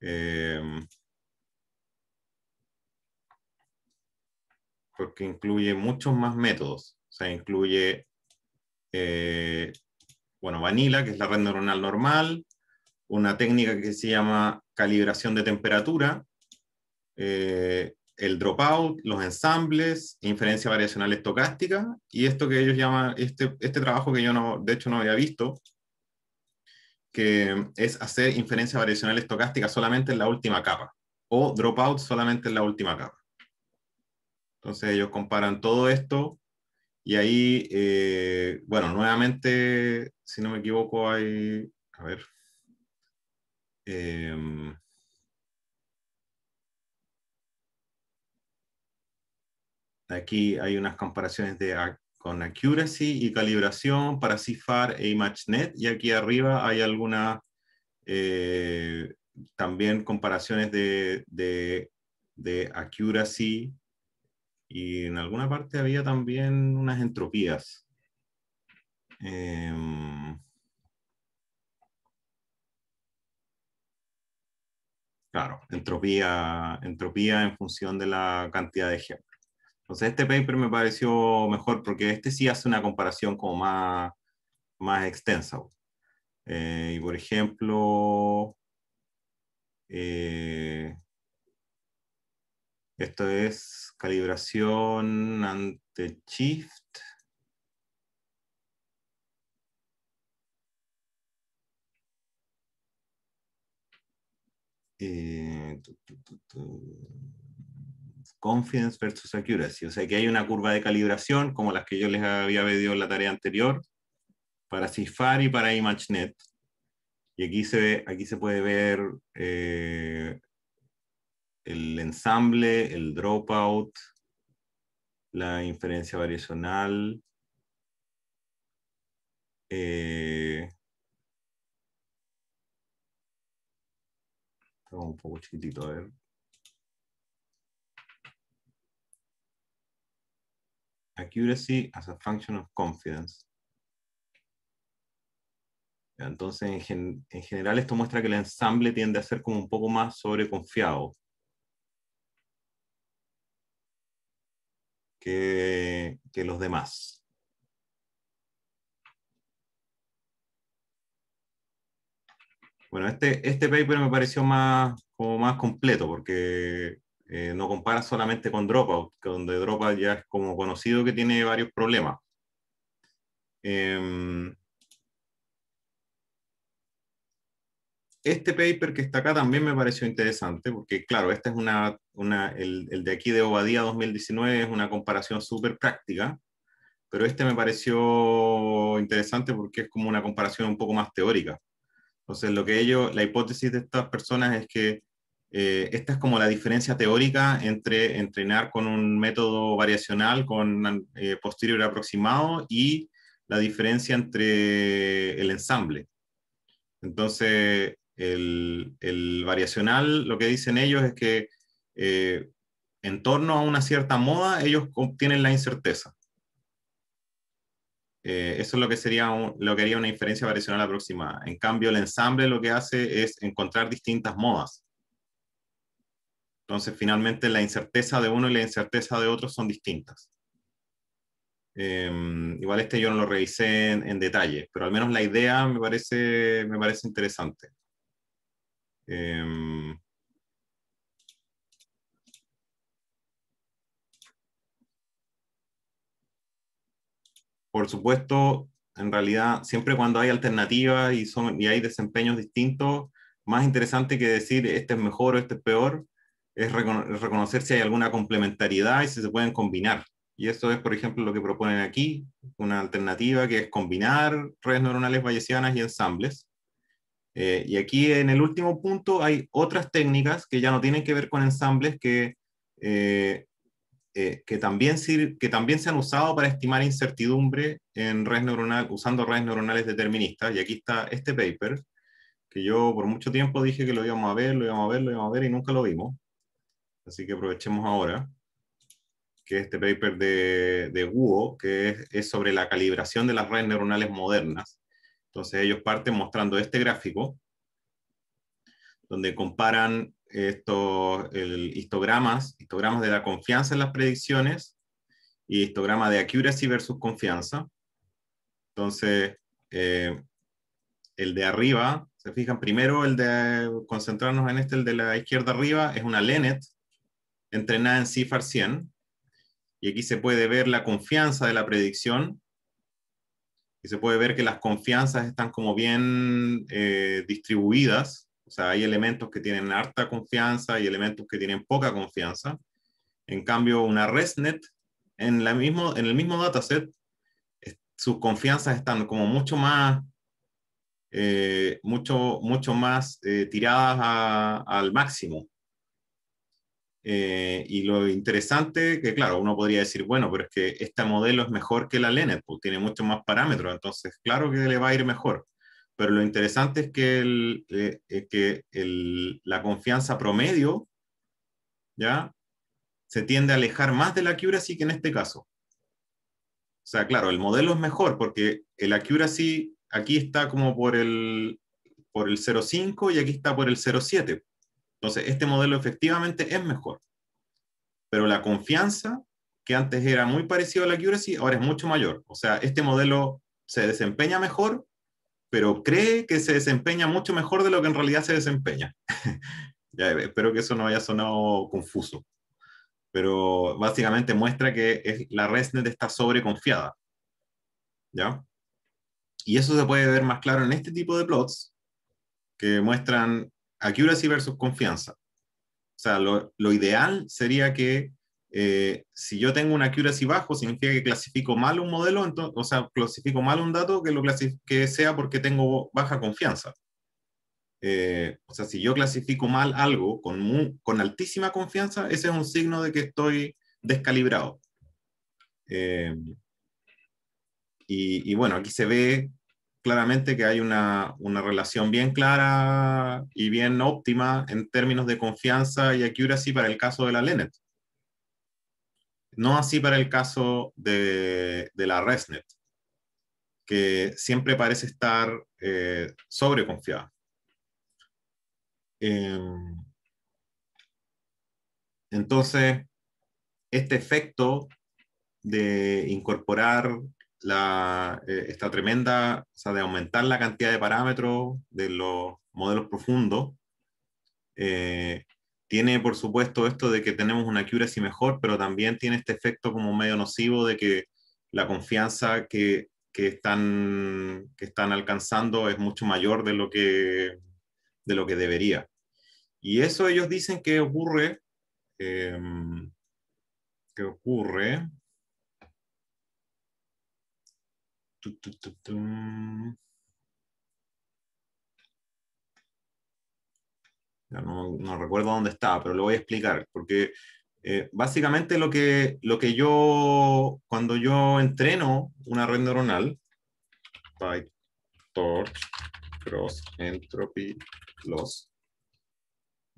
Eh, porque incluye muchos más métodos. O sea, incluye, eh, bueno, Vanilla, que es la red neuronal normal, una técnica que se llama calibración de temperatura, eh, el dropout, los ensambles, inferencia variacional estocástica, y esto que ellos llaman, este, este trabajo que yo no, de hecho no había visto, que es hacer inferencia variacional estocástica solamente en la última capa, o dropout solamente en la última capa. Entonces ellos comparan todo esto y ahí, eh, bueno, nuevamente, si no me equivoco, hay, a ver, em, aquí hay unas comparaciones de, con accuracy y calibración para CIFAR e ImageNet y aquí arriba hay algunas eh, también comparaciones de, de, de accuracy y en alguna parte había también unas entropías. Em, claro, entropía, entropía en función de la cantidad de ejemplos. Entonces este paper me pareció mejor porque este sí hace una comparación como más, más extensa. Eh, y por ejemplo, eh, esto es calibración ante shift. Eh, confidence versus accuracy. O sea que hay una curva de calibración como las que yo les había pedido en la tarea anterior para CIFAR y para ImageNet. Y aquí se, ve, aquí se puede ver eh, el ensamble, el dropout, la inferencia variacional, eh, un poco chiquitito, a ver. Accuracy as a function of confidence. Entonces, en, en general esto muestra que el ensamble tiende a ser como un poco más sobreconfiado. que, los demás. Bueno, este, este paper me pareció más, como más completo porque eh, no compara solamente con Dropout, donde Dropout ya es como conocido que tiene varios problemas. Em, este paper que está acá también me pareció interesante, porque claro, este es una, una el, el, de aquí de Obadía 2019 es una comparación súper práctica, pero este me pareció interesante porque es como una comparación un poco más teórica. Entonces, lo que ellos, la hipótesis de estas personas es que eh, esta es como la diferencia teórica entre entrenar con un método variacional, con eh, posterior aproximado, y la diferencia entre el ensamble. Entonces, el, variacional, lo que dicen ellos es que eh, en torno a una cierta moda, ellos obtienen la incerteza. Eh, eso es lo que, sería lo que haría una inferencia variacional aproximada. En cambio, el ensamble lo que hace es encontrar distintas modas. Entonces, finalmente, la incerteza de uno y la incerteza de otro son distintas. Em, igual este yo no lo revisé en, en, detalle, pero al menos la idea me parece, me parece interesante. Em, por supuesto, en realidad, siempre cuando hay alternativas y, son, y hay desempeños distintos, más interesante que decir este es mejor o este es peor, es reconocer si hay alguna complementariedad y si se pueden combinar. Y eso es, por ejemplo, lo que proponen aquí, una alternativa que es combinar redes neuronales bayesianas y ensambles. Eh, y aquí en el último punto hay otras técnicas que ya no tienen que ver con ensambles que, eh, eh, que, también, que también se han usado para estimar incertidumbre en redes neuronal, usando redes neuronales deterministas. Y aquí está este paper, que yo por mucho tiempo dije que lo íbamos a ver, lo íbamos a ver, lo íbamos a ver y nunca lo vimos. Así que aprovechemos ahora que este paper de, de Wu que es sobre la calibración de las redes neuronales modernas entonces ellos parten mostrando este gráfico, donde comparan estos histogramas, histogramas de la confianza en las predicciones y histograma de accuracy versus confianza. Entonces, eh, el de arriba, se fijan, primero el de concentrarnos en este, el de la izquierda arriba, es una LENET entrenada en CIFAR 100. Y aquí se puede ver la confianza de la predicción y se puede ver que las confianzas están como bien eh, distribuidas, o sea, hay elementos que tienen harta confianza y elementos que tienen poca confianza. En cambio, una ResNet, en, la mismo, en el mismo dataset, sus confianzas están como mucho más, eh, mucho, mucho más eh, tiradas al máximo. Eh, y lo interesante que, claro, uno podría decir, bueno, pero es que este modelo es mejor que la Lenet, pues, tiene muchos más parámetros, entonces claro que le va a ir mejor. Pero lo interesante es que, el, eh, que la confianza promedio ya se tiende a alejar más de la accuracy que en este caso. O sea, claro, el modelo es mejor porque el accuracy aquí está como por el, por el 0.5 y aquí está por el 0.7. Entonces, este modelo efectivamente es mejor, pero la confianza, que antes era muy parecida a la accuracy, ahora es mucho mayor. O sea, este modelo se desempeña mejor, pero cree que se desempeña mucho mejor de lo que en realidad se desempeña. espero que eso no haya sonado confuso, pero básicamente muestra que es, la ResNet está sobreconfiada. ¿Ya? Y eso se puede ver más claro en este tipo de plots, que muestran accuracy versus confianza. O sea, lo, ideal sería que eh, si yo tengo una accuracy bajo, significa que clasifico mal un modelo, o sea, clasifico mal un dato que, lo que sea porque tengo baja confianza. Eh, o sea, si yo clasifico mal algo con, altísima confianza, ese es un signo de que estoy descalibrado. Eh, y, y, bueno, aquí se ve claramente que hay una, relación bien clara y bien óptima en términos de confianza y accuracy para el caso de la LENET. No así para el caso de, la ResNet, que siempre parece estar eh, sobreconfiada. Em, entonces, este efecto de incorporar la, eh, esta tremenda, o sea, de aumentar la cantidad de parámetros de los modelos profundos. Eh, tiene, por supuesto, esto de que tenemos una accuracy mejor, pero también tiene este efecto como medio nocivo de que la confianza que, están, que están alcanzando es mucho mayor de lo, que, de lo que debería. Y eso ellos dicen que ocurre, em, que ocurre no, recuerdo dónde está, pero lo voy a explicar, porque eh, básicamente lo que, lo que yo, cuando yo entreno una red neuronal, PyTorch, Cross Entropy Loss,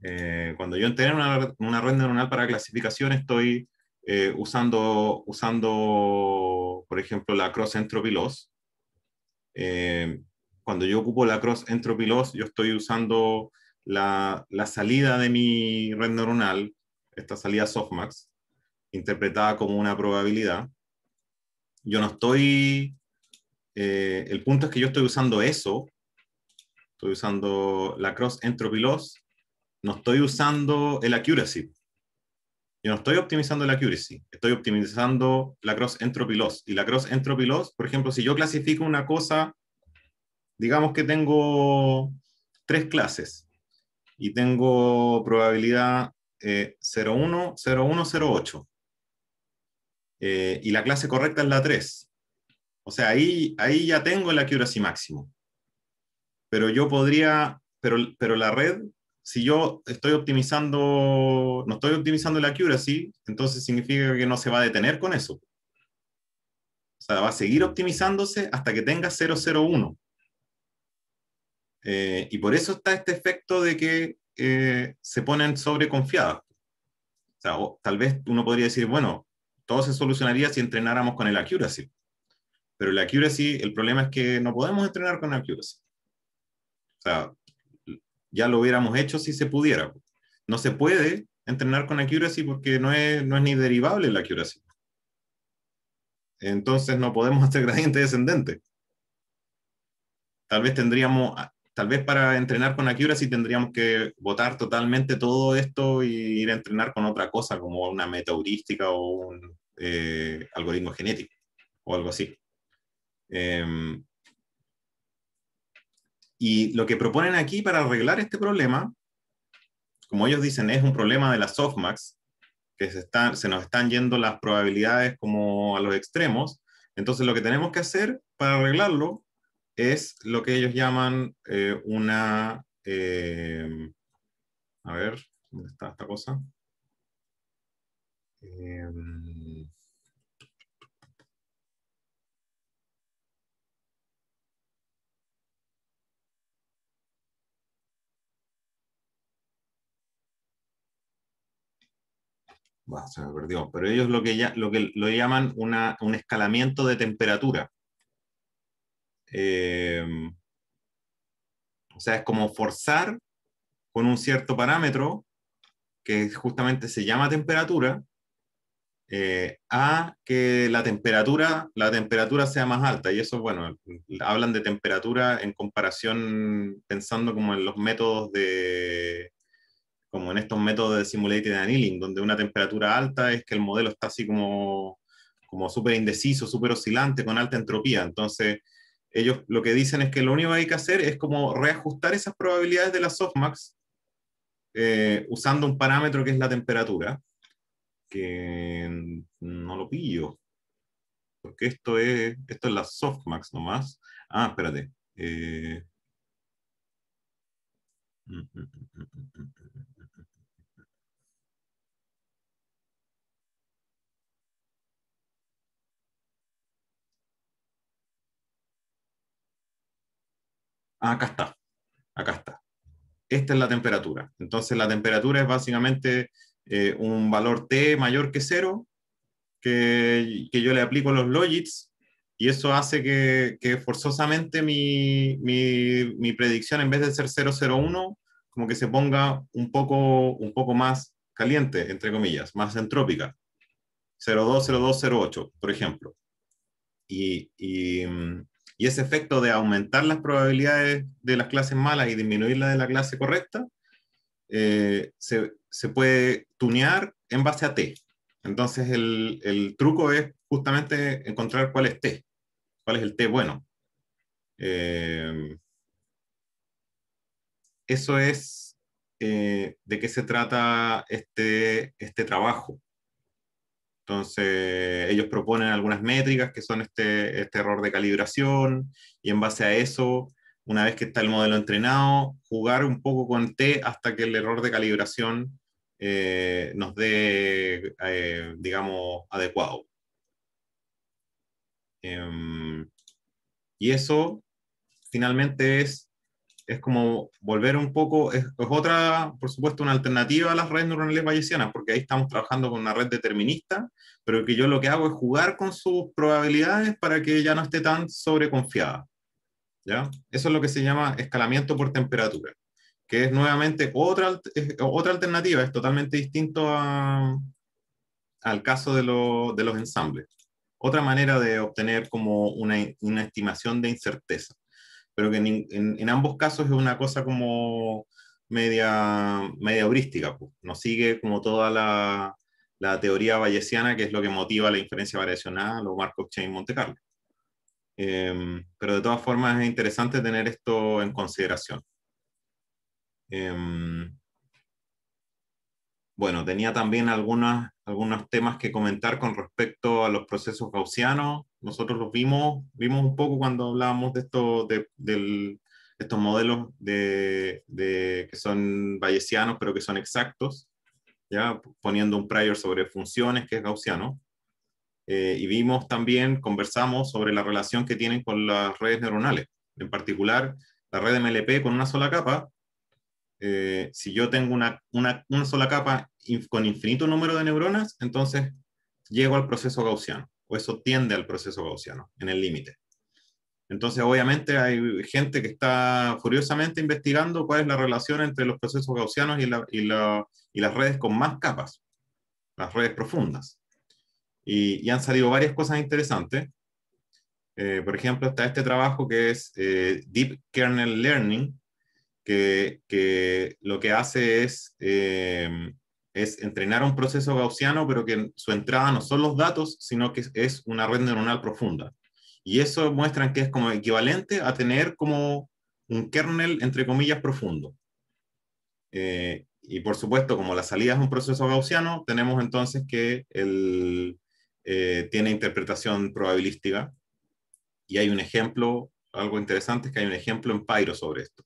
eh, cuando yo entreno una, una, red neuronal para clasificación, estoy eh, usando, usando por ejemplo la cross entropy loss. Eh, cuando yo ocupo la cross entropy loss, yo estoy usando la, salida de mi red neuronal, esta salida softmax, interpretada como una probabilidad. Yo no estoy, eh, el punto es que yo estoy usando eso, estoy usando la cross entropy loss, no estoy usando el accuracy yo no estoy optimizando la accuracy, estoy optimizando la cross entropy loss. Y la cross entropy loss, por ejemplo, si yo clasifico una cosa, digamos que tengo tres clases y tengo probabilidad eh, 01, 01, 08. Eh, y la clase correcta es la 3. O sea, ahí, ahí ya tengo la accuracy máximo. Pero yo podría, pero, pero la red si yo estoy optimizando, no estoy optimizando la accuracy, entonces significa que no se va a detener con eso. O sea, va a seguir optimizándose hasta que tenga 001. Eh, y por eso está este efecto de que eh, se ponen sobreconfiadas. O sea, tal vez uno podría decir, bueno, todo se solucionaría si entrenáramos con el accuracy. Pero el accuracy, el problema es que no podemos entrenar con el accuracy. O sea, ya lo hubiéramos hecho si se pudiera. No se puede entrenar con accuracy porque no es, no es ni derivable la accuracy. Entonces no podemos hacer gradiente descendente. Tal vez tendríamos, tal vez para entrenar con accuracy tendríamos que botar totalmente todo esto y ir a entrenar con otra cosa como una meta o un eh, algoritmo genético o algo así. Em, y lo que proponen aquí para arreglar este problema, como ellos dicen, es un problema de las softmax, que se, están, se nos están yendo las probabilidades como a los extremos. Entonces lo que tenemos que hacer para arreglarlo es lo que ellos llaman eh, una... Eh, a ver, ¿dónde está esta cosa? Eh, perdió, pero ellos lo que, ya, lo, que lo llaman un escalamiento de temperatura. Em, o sea, es como forzar con un cierto parámetro, que justamente se llama temperatura, eh, a que la temperatura, la temperatura sea más alta. Y eso, bueno, hablan de temperatura en comparación, pensando como en los métodos de, como en estos métodos de simulated annealing, donde una temperatura alta es que el modelo está así como, como súper indeciso, súper oscilante, con alta entropía. Entonces, ellos lo que dicen es que lo único que hay que hacer es como reajustar esas probabilidades de la softmax eh, usando un parámetro que es la temperatura, que no lo pillo, porque esto es, esto es la softmax nomás. Ah, espérate. Eh... Mm, mm, mm, Ah, acá está, acá está. Esta es la temperatura. Entonces la temperatura es básicamente eh, un valor T mayor que cero que, yo le aplico los logits y eso hace que, forzosamente mi, predicción en vez de ser 001 como que se ponga un poco, un poco más caliente, entre comillas, más entrópica. 020208, por ejemplo. y, mm, y ese efecto de aumentar las probabilidades de las clases malas y disminuir la de la clase correcta, eh, se, puede tunear en base a T. Entonces el, truco es justamente encontrar cuál es T, cuál es el T bueno. Eh, eso es eh, de qué se trata este, este trabajo. Entonces, ellos proponen algunas métricas que son este, este, error de calibración y en base a eso, una vez que está el modelo entrenado, jugar un poco con T hasta que el error de calibración eh, nos dé, eh, digamos, adecuado. Em, y eso finalmente es es como volver un poco, es, otra, por supuesto, una alternativa a las redes neuronales bayesianas, porque ahí estamos trabajando con una red determinista, pero que yo lo que hago es jugar con sus probabilidades para que ya no esté tan sobreconfiada. ¿ya? Eso es lo que se llama escalamiento por temperatura, que es nuevamente otra, otra alternativa, es totalmente distinto al caso de, los ensambles. Otra manera de obtener como una, una estimación de incerteza pero que en, ambos casos es una cosa como media, media heurística, Nos no sigue como toda la, teoría bayesiana, que es lo que motiva la inferencia variacional o Markov Chain Monte Carlo. Em, pero de todas formas es interesante tener esto en consideración. Em, bueno, tenía también algunos temas que comentar con respecto a los procesos gaussianos nosotros los vimos, vimos un poco cuando hablábamos de, esto, de, estos modelos de, que son bayesianos, pero que son exactos, ya poniendo un prior sobre funciones, que es gaussiano. Eh, y vimos también, conversamos sobre la relación que tienen con las redes neuronales. En particular, la red MLP con una sola capa. Eh, si yo tengo una, una, una sola capa con infinito número de neuronas, entonces llego al proceso gaussiano o eso tiende al proceso gaussiano, en el límite. Entonces, obviamente, hay gente que está furiosamente investigando cuál es la relación entre los procesos gaussianos y, las redes con más capas, las redes profundas. Y, han salido varias cosas interesantes. Eh, por ejemplo, está este trabajo que es eh, Deep Kernel Learning, que, lo que hace es eh, es entrenar un proceso gaussiano, pero que su entrada no son los datos, sino que es una red neuronal profunda. Y eso muestran que es como equivalente a tener como un kernel, entre comillas, profundo. Eh, y por supuesto, como la salida es un proceso gaussiano, tenemos entonces que eh, tiene interpretación probabilística. Y hay un ejemplo, algo interesante es que hay un ejemplo en Pyro sobre esto.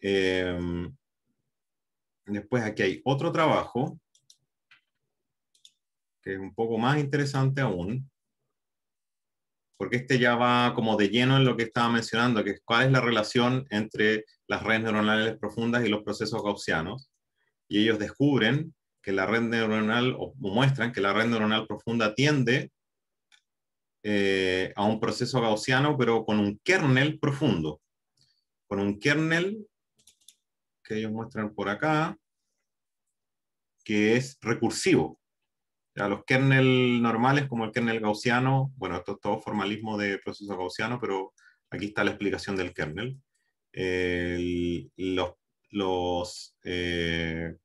Eh, Después aquí hay otro trabajo, que es un poco más interesante aún, porque este ya va como de lleno en lo que estaba mencionando, que es cuál es la relación entre las redes neuronales profundas y los procesos gaussianos. Y ellos descubren que la red neuronal, o muestran que la red neuronal profunda tiende eh, a un proceso gaussiano, pero con un kernel profundo, con un kernel que ellos muestran por acá, que es recursivo. A los kernel normales, como el kernel gaussiano, bueno, esto es todo formalismo de proceso gaussiano, pero aquí está la explicación del kernel. los, los eh,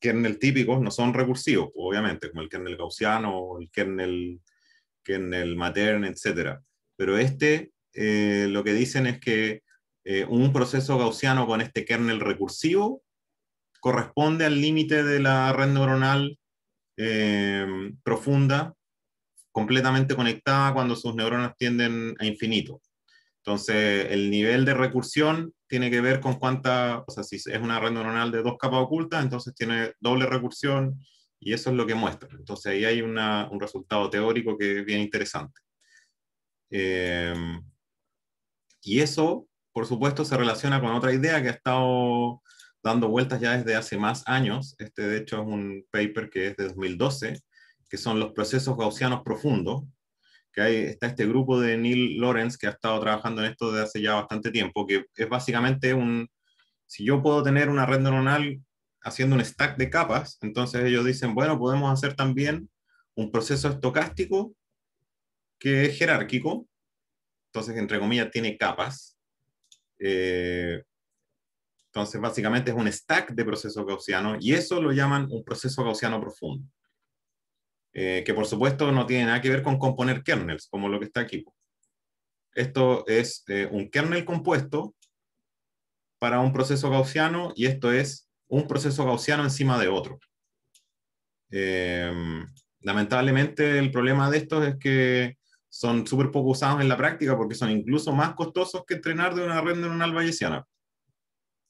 kernel típicos no son recursivos, obviamente, como el kernel gaussiano, el kernel, kernel matern, etc. Pero este, eh, lo que dicen es que eh, un proceso gaussiano con este kernel recursivo corresponde al límite de la red neuronal eh, profunda, completamente conectada cuando sus neuronas tienden a infinito. Entonces, el nivel de recursión tiene que ver con cuánta, o sea, si es una red neuronal de dos capas ocultas, entonces tiene doble recursión y eso es lo que muestra. Entonces, ahí hay una, un resultado teórico que es bien interesante. Eh, y eso por supuesto, se relaciona con otra idea que ha estado dando vueltas ya desde hace más años. Este, de hecho, es un paper que es de 2012, que son los procesos gaussianos profundos, que está este grupo de Neil Lawrence que ha estado trabajando en esto desde hace ya bastante tiempo, que es básicamente un, si yo puedo tener una red neuronal haciendo un stack de capas, entonces ellos dicen, bueno, podemos hacer también un proceso estocástico que es jerárquico, entonces entre comillas tiene capas, eh, entonces, básicamente es un stack de procesos gaussianos y eso lo llaman un proceso gaussiano profundo. Eh, que por supuesto no tiene nada que ver con componer kernels, como lo que está aquí. Esto es eh, un kernel compuesto para un proceso gaussiano y esto es un proceso gaussiano encima de otro. lamentablemente el problema de estos es que son súper poco usados en la práctica porque son incluso más costosos que entrenar de una red alba yesiana.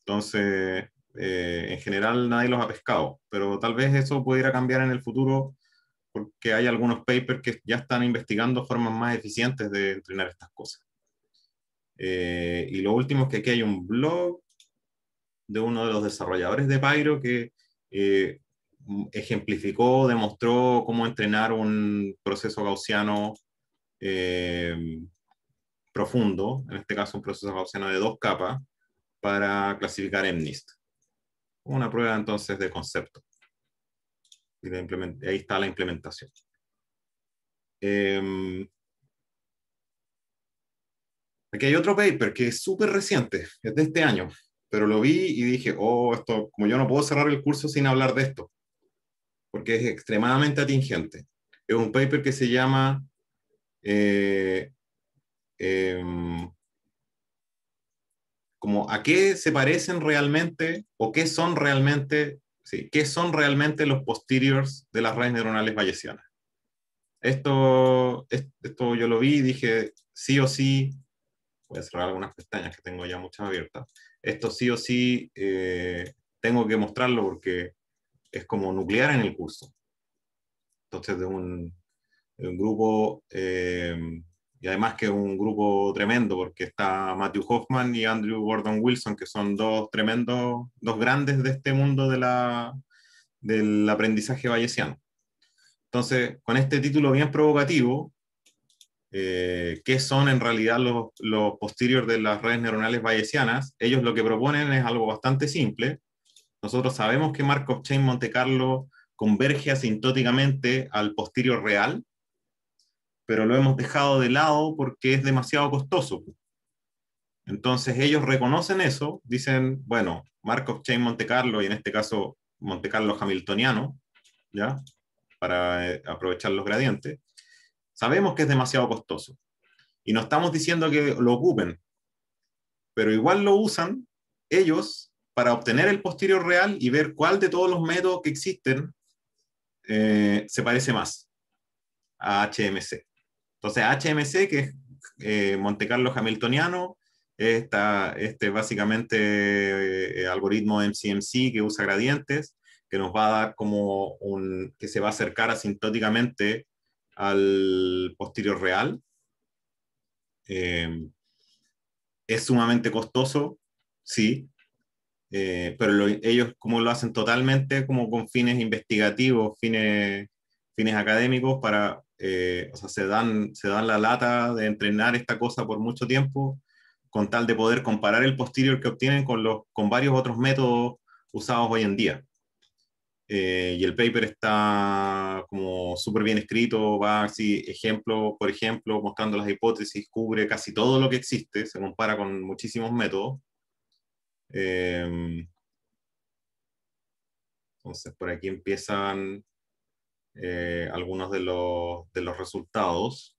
Entonces, eh, en general nadie los ha pescado, pero tal vez eso pudiera cambiar en el futuro porque hay algunos papers que ya están investigando formas más eficientes de entrenar estas cosas. Eh, y lo último es que aquí hay un blog de uno de los desarrolladores de Pyro que eh, ejemplificó, demostró cómo entrenar un proceso gaussiano eh, profundo, en este caso un proceso gaussiano de dos capas, para clasificar MNIST. Una prueba entonces de concepto. Y ahí está la implementación. Em, aquí hay otro paper que es súper reciente, es de este año, pero lo vi y dije, oh, esto, como yo no puedo cerrar el curso sin hablar de esto, porque es extremadamente atingente. Es un paper que se llama eh, em, como a qué se parecen realmente o qué son realmente, sí, qué son realmente los posteriors de las redes neuronales bayesianas. Esto, esto yo lo vi y dije, sí o sí, voy a cerrar algunas pestañas que tengo ya muchas abiertas. Esto sí o sí eh, tengo que mostrarlo porque es como nuclear en el curso. Entonces, de un, un grupo, eh, y además que es un grupo tremendo, porque está Matthew Hoffman y Andrew Gordon Wilson, que son dos tremendos, dos grandes de este mundo de la, del aprendizaje bayesiano. Entonces, con este título bien provocativo, eh, qué son en realidad los, los posteriores de las redes neuronales bayesianas, ellos lo que proponen es algo bastante simple. Nosotros sabemos que Markov Chain Monte Carlo converge asintóticamente al posterior real, pero lo hemos dejado de lado porque es demasiado costoso. Entonces ellos reconocen eso, dicen, bueno, Markov Chain Monte Carlo y en este caso Monte Carlo Hamiltoniano, ¿ya? Para eh, aprovechar los gradientes. Sabemos que es demasiado costoso y no estamos diciendo que lo ocupen, pero igual lo usan ellos para obtener el posterior real y ver cuál de todos los métodos que existen eh, se parece más a HMC. Entonces, HMC, que es eh, Monte Hamiltoniano, está este básicamente eh, algoritmo MCMC que usa gradientes, que nos va a dar como un, que se va a acercar asintóticamente al posterior real. Em, es sumamente costoso, sí, eh, pero ellos como lo hacen totalmente como con fines investigativos, fines, fines académicos para eh, o sea, se dan, se dan la lata de entrenar esta cosa por mucho tiempo con tal de poder comparar el posterior que obtienen con, los, con varios otros métodos usados hoy en día. Eh, y el paper está como súper bien escrito, va así, ejemplo por ejemplo, mostrando las hipótesis, cubre casi todo lo que existe, se compara con muchísimos métodos. Eh, entonces, por aquí empiezan eh, algunos de los, de los resultados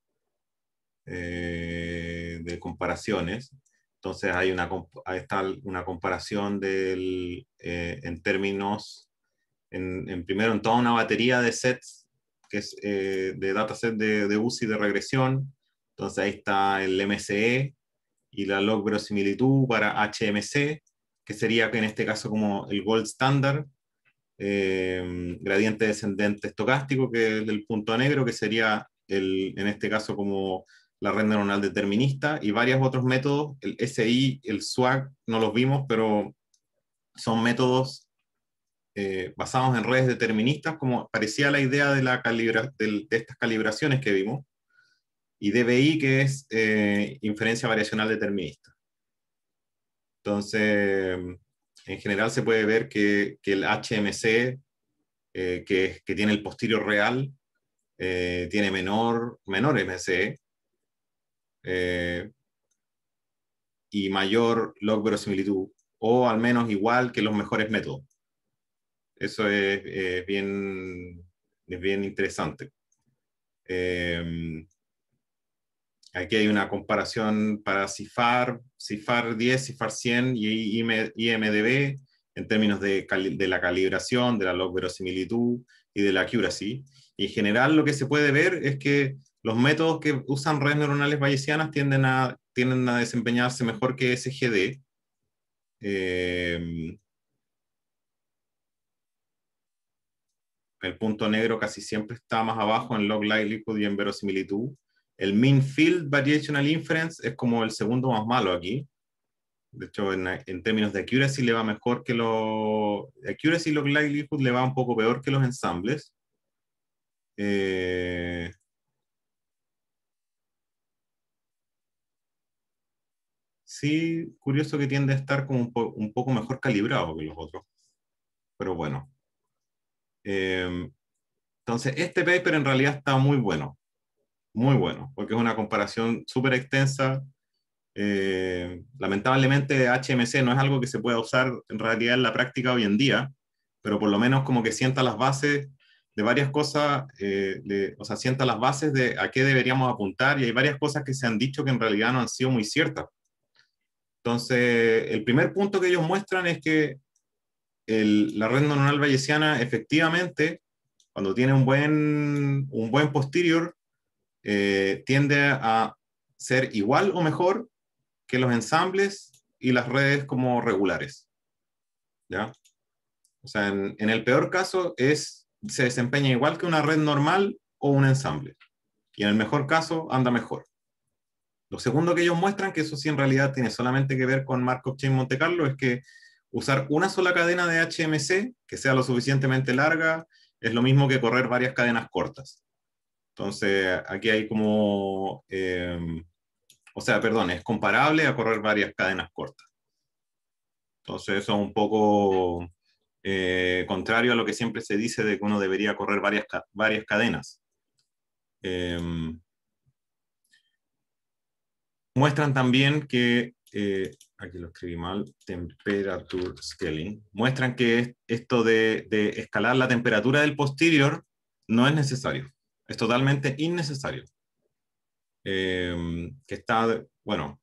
eh, de comparaciones. Entonces hay una, ahí está una comparación del, eh, en términos, en, en, primero en toda una batería de sets, que es de dataset de, de UCI de regresión. Entonces ahí está el MCE y la log verosimilitud para HMC, que sería en este caso como el gold standard eh, gradiente descendente estocástico, que es del punto negro, que sería el, en este caso como la red neuronal determinista, y varios otros métodos, el SI, el SWAG, no los vimos, pero son métodos eh, basados en redes deterministas, como parecía la idea de, la de, estas calibraciones que vimos, y DBI, que es eh, inferencia variacional determinista. Entonces, en general se puede ver que, el HMC, eh, que, tiene el posterior real, eh, tiene menor, menor MCE eh, y mayor log verosimilitud, o al menos igual que los mejores métodos. Eso es, bien, bien interesante. Aquí hay una comparación para CIFAR, CIFAR 10, CIFAR 100 y IMDB en términos de, la calibración, de la log verosimilitud y de la accuracy. Y en general lo que se puede ver es que los métodos que usan redes neuronales bayesianas tienden a, a desempeñarse mejor que SGD. Em, el punto negro casi siempre está más abajo en log likelihood y en verosimilitud. El mean field variational inference es como el segundo más malo aquí. De hecho, en, términos de accuracy le va mejor que los... Accuracy y log likelihood le va un poco peor que los ensambles. Eh, sí, curioso que tiende a estar como un, poco mejor calibrado que los otros. Pero bueno. Eh, entonces, este paper en realidad está muy bueno muy bueno, porque es una comparación súper extensa. Eh, lamentablemente HMC no es algo que se pueda usar en realidad en la práctica hoy en día, pero por lo menos como que sienta las bases de varias cosas, eh, de, o sea, sienta las bases de a qué deberíamos apuntar y hay varias cosas que se han dicho que en realidad no han sido muy ciertas. Entonces, el primer punto que ellos muestran es que la red neuronal bayesiana efectivamente, cuando tiene un buen, un buen posterior, eh, tiende a ser igual o mejor que los ensambles y las redes como regulares. ¿Ya? O sea, en, el peor caso es, se desempeña igual que una red normal o un ensamble. Y en el mejor caso anda mejor. Lo segundo que ellos muestran, que eso sí en realidad tiene solamente que ver con Markov Chain Monte Carlo, es que usar una sola cadena de HMC que sea lo suficientemente larga es lo mismo que correr varias cadenas cortas. Entonces, aquí hay como, em, o sea, perdón, es comparable a correr varias cadenas cortas. Entonces, eso es un poco eh, contrario a lo que siempre se dice de que uno debería correr varias, varias cadenas. Em, muestran también que, eh, aquí lo escribí mal, temperature scaling, muestran que esto de escalar la temperatura del posterior no es necesario es totalmente innecesario. Eh, que está, bueno,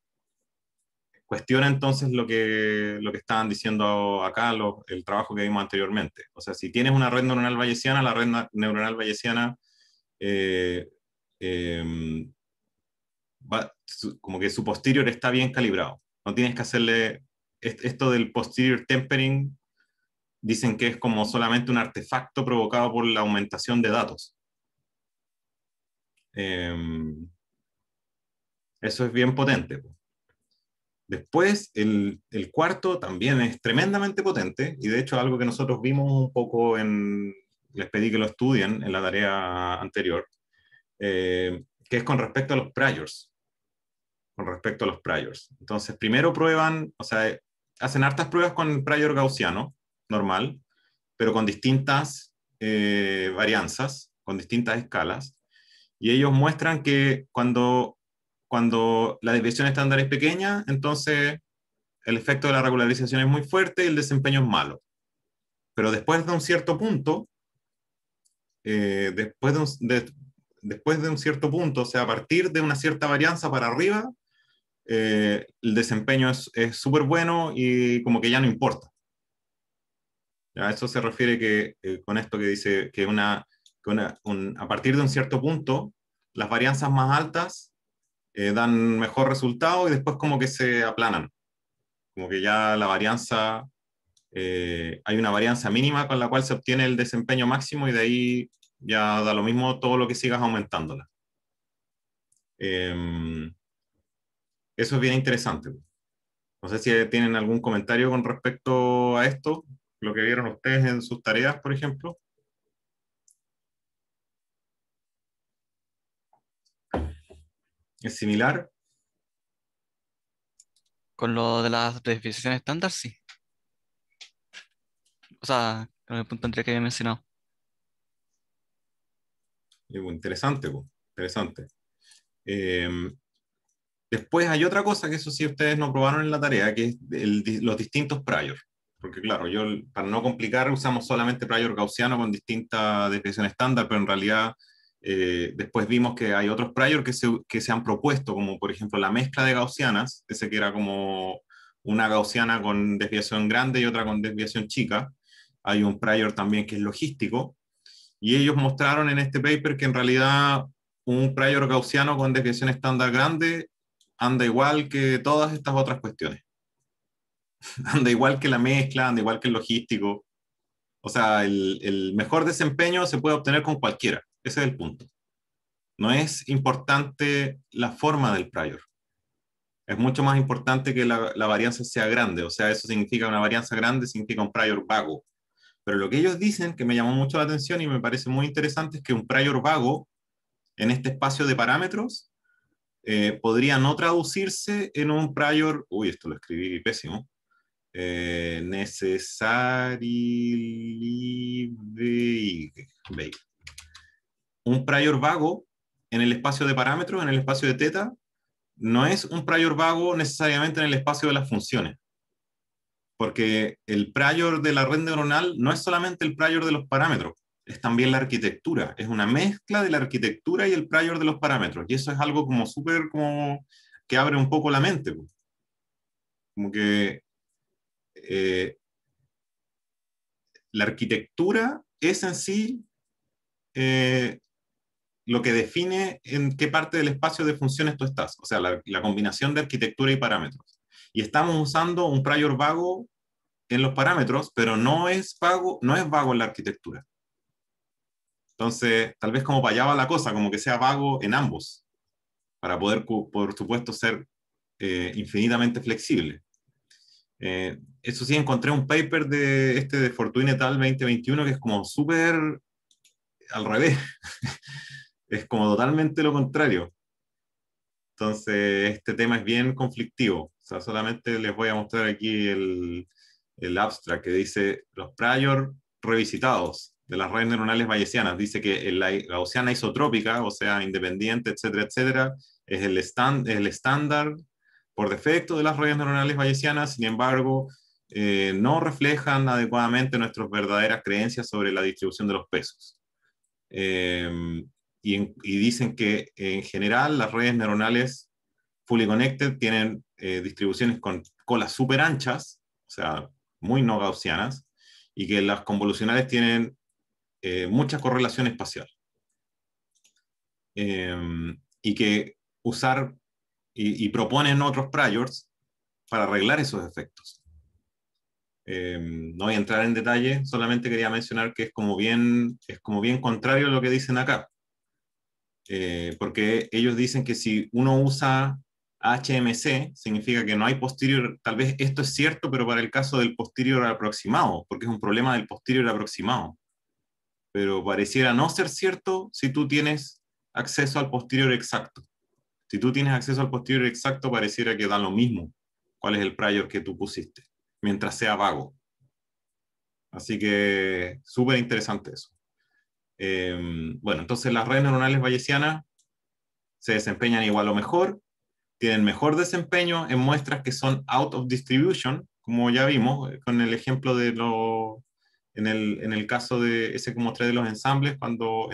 cuestiona entonces lo que, lo que estaban diciendo acá, el trabajo que vimos anteriormente. O sea, si tienes una red neuronal bayesiana, la red neuronal bayesiana eh, eh, como que su posterior está bien calibrado. No tienes que hacerle esto del posterior tempering, dicen que es como solamente un artefacto provocado por la aumentación de datos. Em, eso es bien potente. Después, el, cuarto también es tremendamente potente y de hecho algo que nosotros vimos un poco en, les pedí que lo estudien en la tarea anterior, eh, que es con respecto a los priors. Con respecto a los priors. Entonces, primero prueban, o sea, hacen hartas pruebas con prior gaussiano, normal, pero con distintas eh, varianzas, con distintas escalas. Y ellos muestran que cuando, cuando la división estándar es pequeña, entonces el efecto de la regularización es muy fuerte y el desempeño es malo. Pero después de un cierto punto, eh, después, de después de un cierto punto, o sea, a partir de una cierta varianza para arriba, eh, el desempeño es súper bueno y como que ya no importa. A eso se refiere que, eh, con esto que dice que una a partir de un cierto punto, las varianzas más altas eh, dan mejor resultado y después como que se aplanan. Como que ya la varianza, eh, hay una varianza mínima con la cual se obtiene el desempeño máximo y de ahí ya da lo mismo todo lo que sigas aumentándola. Em, eso es bien interesante. No sé si tienen algún comentario con respecto a esto, lo que vieron ustedes en sus tareas, por ejemplo. ¿Es similar? Con lo de las definiciones estándar, sí. O sea, con el punto anterior que había mencionado. Interesante, interesante. Em, después hay otra cosa que eso sí ustedes no probaron en la tarea, que es los distintos prior. Porque claro, yo para no complicar usamos solamente prior gaussiano con distinta desviaciones estándar, pero en realidad eh, después vimos que hay otros prior que se, han propuesto, como por ejemplo la mezcla de gaussianas, ese que era como una gaussiana con desviación grande y otra con desviación chica. Hay un prior también que es logístico. Y ellos mostraron en este paper que en realidad un prior gaussiano con desviación estándar grande anda igual que todas estas otras cuestiones. anda igual que la mezcla, anda igual que el logístico. O sea, el mejor desempeño se puede obtener con cualquiera. Ese es el punto. No es importante la forma del prior. Es mucho más importante que la, varianza sea grande. O sea, eso significa una varianza grande, significa un prior vago. Pero lo que ellos dicen, que me llamó mucho la atención y me parece muy interesante, es que un prior vago en este espacio de parámetros eh, podría no traducirse en un prior, uy, esto lo escribí pésimo, eh, un prior vago en el espacio de parámetros, en el espacio de teta, no es un prior vago necesariamente en el espacio de las funciones. Porque el prior de la red neuronal no es solamente el prior de los parámetros, es también la arquitectura. Es una mezcla de la arquitectura y el prior de los parámetros. Y eso es algo como súper, como que abre un poco la mente. Pues. Como que eh, la arquitectura es en sí eh, lo que define en qué parte del espacio de funciones tú estás, o sea, la, combinación de arquitectura y parámetros. Y estamos usando un prior vago en los parámetros, pero no es vago, no es vago en la arquitectura. Entonces, tal vez como para la cosa, como que sea vago en ambos, para poder, por supuesto, ser eh, infinitamente flexible. Eh, eso sí, encontré un paper de este de et al 2021 que es como súper al revés. es como totalmente lo contrario. Entonces, este tema es bien conflictivo. O sea, solamente les voy a mostrar aquí el, el abstract que dice los prior revisitados de las redes neuronales bayesianas. Dice que la gaussiana isotrópica, o sea, independiente, etcétera, etcétera, es el, stand, el estándar por defecto de las redes neuronales bayesianas. Sin embargo, eh, no reflejan adecuadamente nuestras verdaderas creencias sobre la distribución de los pesos. Eh, y, dicen que en general las redes neuronales fully connected tienen eh, distribuciones con colas súper anchas, o sea, muy no gaussianas, y que las convolucionales tienen eh, mucha correlación espacial. Em, y que usar y, proponen otros priors para arreglar esos efectos. Em, no voy a entrar en detalle, solamente quería mencionar que es como bien, es como bien contrario a lo que dicen acá. Eh, porque ellos dicen que si uno usa HMC, significa que no hay posterior, tal vez esto es cierto, pero para el caso del posterior aproximado, porque es un problema del posterior aproximado. Pero pareciera no ser cierto si tú tienes acceso al posterior exacto. Si tú tienes acceso al posterior exacto, pareciera que da lo mismo cuál es el prior que tú pusiste, mientras sea vago. Así que súper interesante eso. Em, bueno, entonces las redes neuronales bayesianas se desempeñan igual o mejor, tienen mejor desempeño en muestras que son out of distribution, como ya vimos eh, con el ejemplo de lo, en, el, caso de ese como tres de los ensambles, cuando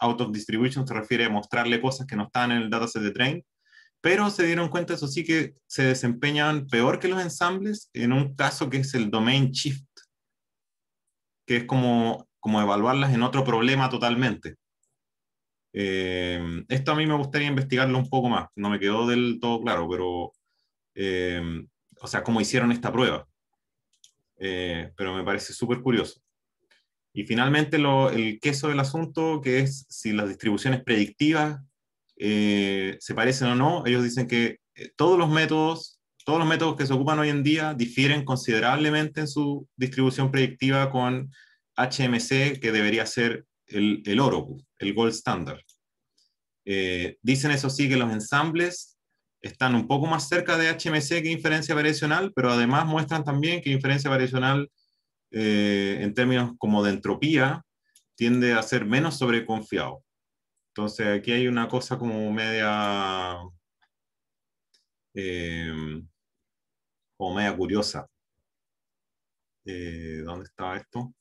out of distribution se refiere a mostrarle cosas que no están en el dataset de train, pero se dieron cuenta, eso sí, que se desempeñan peor que los ensambles en un caso que es el domain shift, que es como como evaluarlas en otro problema totalmente. Eh, esto a mí me gustaría investigarlo un poco más, no me quedó del todo claro, pero, eh, o sea, cómo hicieron esta prueba. Eh, pero me parece súper curioso. Y finalmente, lo, el queso del asunto, que es si las distribuciones predictivas se parecen o no. Ellos dicen que todos los métodos, todos los métodos que se ocupan hoy en día difieren considerablemente en su distribución predictiva con HMC, que debería ser el, el oro, pues, el gold standard. Eh, dicen eso sí que los ensambles están un poco más cerca de HMC que inferencia variacional, pero además muestran también que inferencia variacional eh, en términos como de entropía tiende a ser menos sobreconfiado. Entonces aquí hay una cosa como media, eh, como media curiosa. ¿Dónde está esto?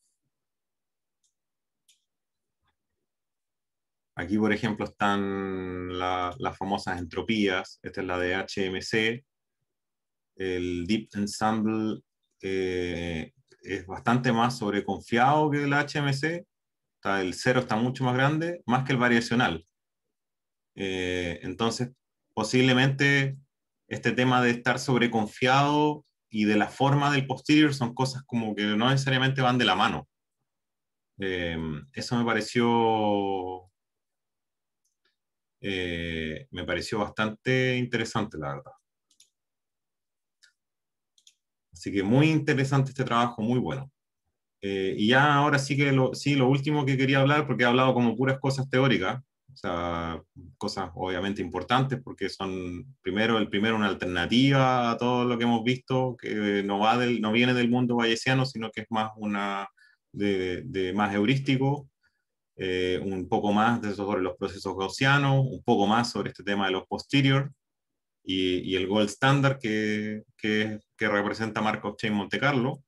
Aquí, por ejemplo, están las famosas entropías. Esta es la de HMC. El Deep Ensemble eh, es bastante más sobreconfiado que el HMC. Está, el cero está mucho más grande, más que el variacional. Eh, entonces, posiblemente este tema de estar sobreconfiado y de la forma del posterior son cosas como que no necesariamente van de la mano. Eh, eso me pareció eh, me pareció bastante interesante, la verdad. Así que muy interesante este trabajo, muy bueno. Eh, y ya ahora sí que lo, sí, lo último que quería hablar, porque he hablado como puras cosas teóricas, o sea, cosas obviamente importantes, porque son primero, el primero una alternativa a todo lo que hemos visto, que no, va del, no viene del mundo bayesiano, sino que es más una más heurístico, eh, un poco más de sobre los procesos gaussianos, un poco más sobre este tema de los posterior y, el gold standard que, representa Marcos Chain Monte Carlo,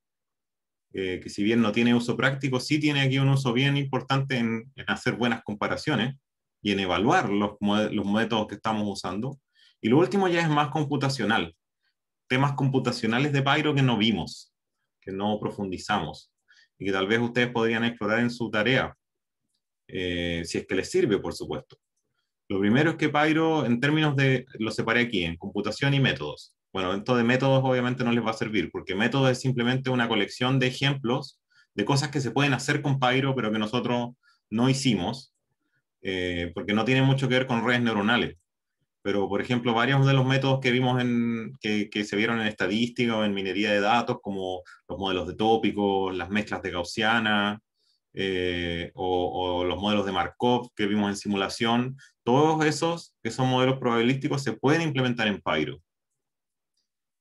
eh, que si bien no tiene uso práctico, sí tiene aquí un uso bien importante en, hacer buenas comparaciones y en evaluar los, los métodos que estamos usando. Y lo último ya es más computacional, temas computacionales de Pyro que no vimos, que no profundizamos y que tal vez ustedes podrían explorar en su tarea eh, si es que les sirve, por supuesto. Lo primero es que Pyro, en términos de, lo separé aquí, en computación y métodos. Bueno, esto de métodos obviamente no les va a servir, porque método es simplemente una colección de ejemplos de cosas que se pueden hacer con Pyro, pero que nosotros no hicimos, eh, porque no tiene mucho que ver con redes neuronales. Pero, por ejemplo, varios de los métodos que vimos en, que, que, se vieron en estadística o en minería de datos, como los modelos de tópicos, las mezclas de gaussiana, eh, o, los modelos de Markov que vimos en simulación, todos esos que son modelos probabilísticos se pueden implementar en Pyro.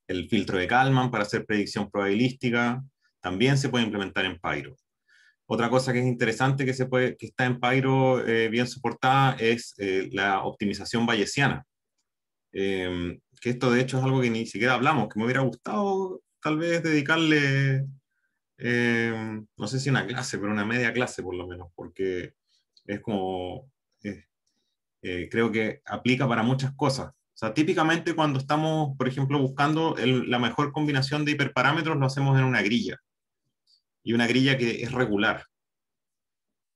El filtro de Kalman para hacer predicción probabilística también se puede implementar en Pyro. Otra cosa que es interesante que, se puede, que está en Pyro eh, bien soportada es eh, la optimización bayesiana. Em, que esto de hecho es algo que ni siquiera hablamos, que me hubiera gustado tal vez dedicarle Em, no sé si una clase, pero una media clase por lo menos, porque es como, eh, eh, creo que aplica para muchas cosas. O sea, típicamente cuando estamos, por ejemplo, buscando la mejor combinación de hiperparámetros, lo hacemos en una grilla. Y una grilla que es regular.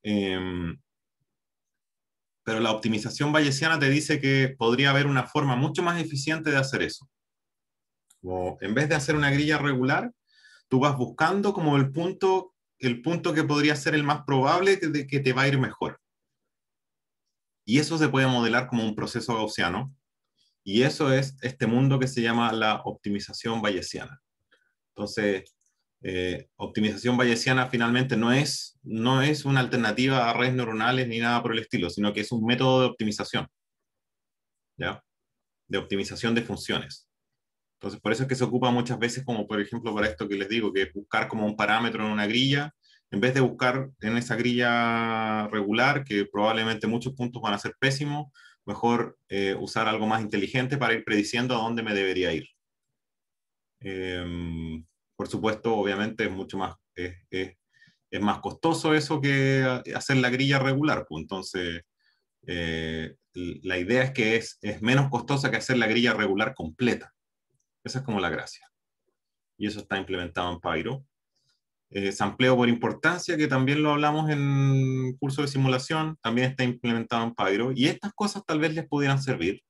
Em, pero la optimización bayesiana te dice que podría haber una forma mucho más eficiente de hacer eso. Como en vez de hacer una grilla regular, tú vas buscando como el punto, el punto que podría ser el más probable de que te va a ir mejor. Y eso se puede modelar como un proceso gaussiano. Y eso es este mundo que se llama la optimización bayesiana. Entonces, eh, optimización bayesiana finalmente no es, no es una alternativa a redes neuronales ni nada por el estilo, sino que es un método de optimización. De optimización de funciones. Entonces, por eso es que se ocupa muchas veces, como por ejemplo para esto que les digo, que buscar como un parámetro en una grilla, en vez de buscar en esa grilla regular, que probablemente muchos puntos van a ser pésimos, mejor eh, usar algo más inteligente para ir prediciendo a dónde me debería ir. Em, por supuesto, obviamente es mucho más, es, más costoso eso que ah, hacer la grilla regular. Pues, entonces, eh, la idea es que es menos costosa que hacer la grilla regular completa. Esa es como la gracia. Y eso está implementado en Pyro. Eh, sampleo por importancia, que también lo hablamos en curso de simulación, también está implementado en Pyro. Y estas cosas tal vez les pudieran servir.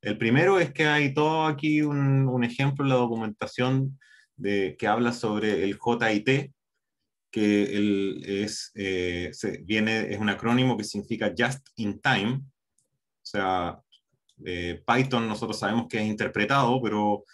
El primero es que hay todo aquí un, ejemplo en la documentación que habla sobre el JIT, que es, eh, viene, es un acrónimo que significa Just in Time, o sea, eh, Python nosotros sabemos que es interpretado, pero,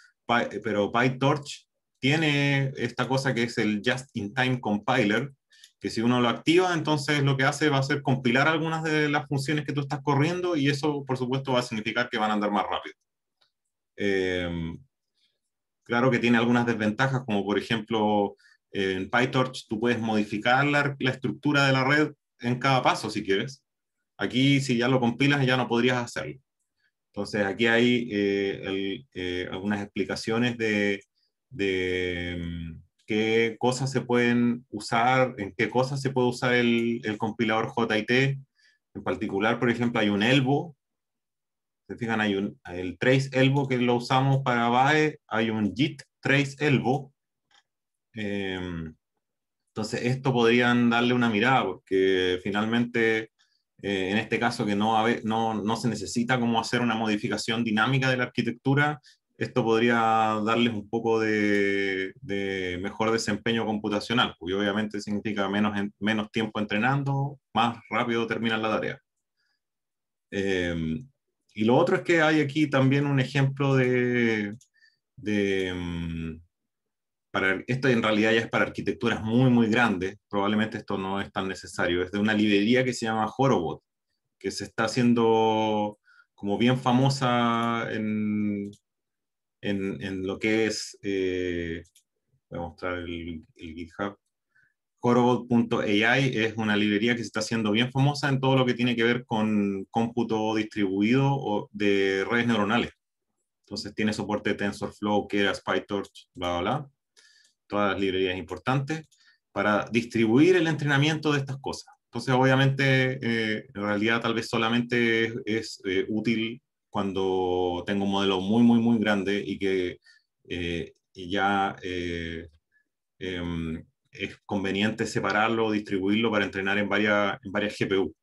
pero PyTorch tiene esta cosa que es el Just-in-Time Compiler, que si uno lo activa, entonces lo que hace va a ser compilar algunas de las funciones que tú estás corriendo y eso, por supuesto, va a significar que van a andar más rápido. Em, claro que tiene algunas desventajas, como por ejemplo, en PyTorch tú puedes modificar la estructura de la red en cada paso si quieres. Aquí, si ya lo compilas, ya no podrías hacerlo. Entonces, aquí hay eh, eh, algunas explicaciones de, mm, qué cosas se pueden usar, en qué cosas se puede usar el, compilador JIT. En particular, por ejemplo, hay un elbow. Se fijan, hay un, el trace elbow que lo usamos para BAE, hay un JIT trace elbow. Em, entonces, esto podrían darle una mirada, porque finalmente eh, en este caso que no, no, no se necesita como hacer una modificación dinámica de la arquitectura, esto podría darles un poco de, mejor desempeño computacional, pues, y obviamente significa menos, menos tiempo entrenando, más rápido terminan la tarea. Eh, y lo otro es que hay aquí también un ejemplo de, mm, esto en realidad ya es para arquitecturas muy, muy grandes, probablemente esto no es tan necesario, es de una librería que se llama Horobot, que se está haciendo como bien famosa en, en, lo que es, eh, voy a mostrar el, el GitHub, Horobot.ai es una librería que se está haciendo bien famosa en todo lo que tiene que ver con cómputo distribuido o de redes neuronales. Entonces tiene soporte de TensorFlow, Keras, PyTorch, bla, bla, bla todas las librerías importantes, para distribuir el entrenamiento de estas cosas. Entonces, obviamente, eh, en realidad tal vez solamente es, eh, útil cuando tengo un modelo muy, muy, muy grande y que eh, ya em, es conveniente separarlo, distribuirlo para entrenar en varias, en varias GPU.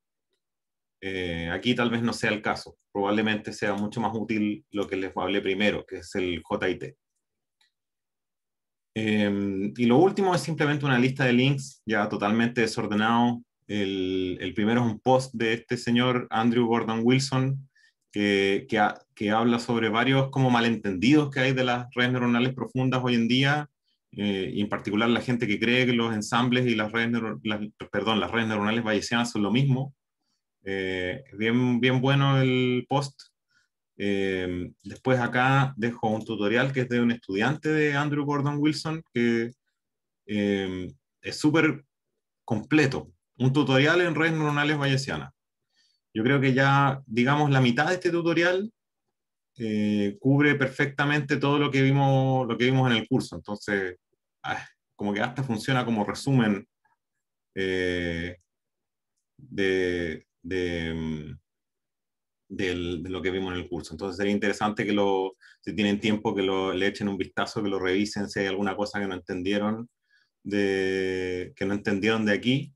aquí tal vez no sea el caso, probablemente sea mucho más útil lo que les hablé primero, que es el JIT. Em, y lo último es simplemente una lista de links ya totalmente desordenado. El, primero es un post de este señor Andrew Gordon Wilson, que, que, habla sobre varios como malentendidos que hay de las redes neuronales profundas hoy en día, eh, y en particular la gente que cree que los ensambles y las redes, perdón, las redes neuronales bayesianas son lo mismo. Eh, bien, bien bueno el post, Em, después acá dejo un tutorial que es de un estudiante de Andrew Gordon Wilson, que em, es súper completo. Un tutorial en redes neuronales bayesianas. Yo creo que ya, digamos, la mitad de este tutorial eh, cubre perfectamente todo lo que, vimos, lo que vimos en el curso. Entonces, ah, como que hasta funciona como resumen eh, de em, de lo que vimos en el curso. Entonces sería interesante que lo, si tienen tiempo, que lo, le echen un vistazo, que lo revisen, si hay alguna cosa que no entendieron de, que no entendieron de aquí.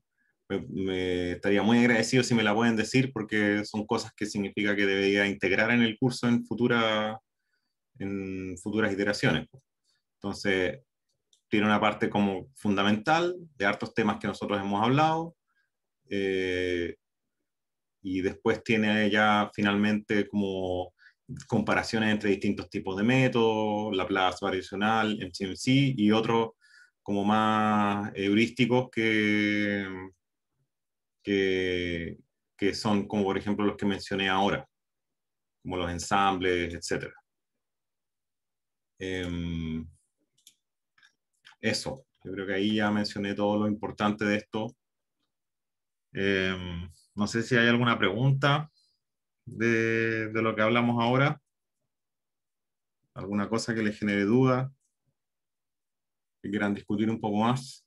Me, estaría muy agradecido si me la pueden decir porque son cosas que significa que debería integrar en el curso en, futura, en futuras iteraciones. Entonces, tiene una parte como fundamental de hartos temas que nosotros hemos hablado. Eh, y después tiene ya finalmente como comparaciones entre distintos tipos de métodos, Laplace variacional, MCMC y otros como más heurísticos que, que, son como por ejemplo los que mencioné ahora, como los ensambles, etc. Em, eso, yo creo que ahí ya mencioné todo lo importante de esto. Em, no sé si hay alguna pregunta de, lo que hablamos ahora. Alguna cosa que les genere duda. Que quieran discutir un poco más.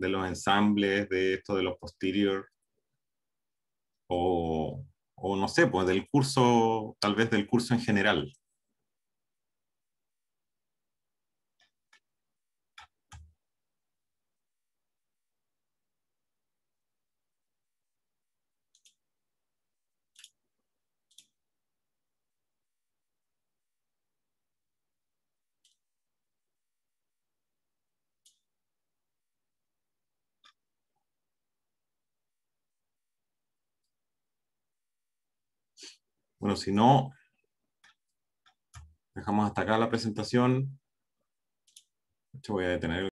De los ensambles, de esto de los posterior. O, o no sé, pues del curso, tal vez del curso en general. Bueno, si no, dejamos hasta acá la presentación. yo voy a detener.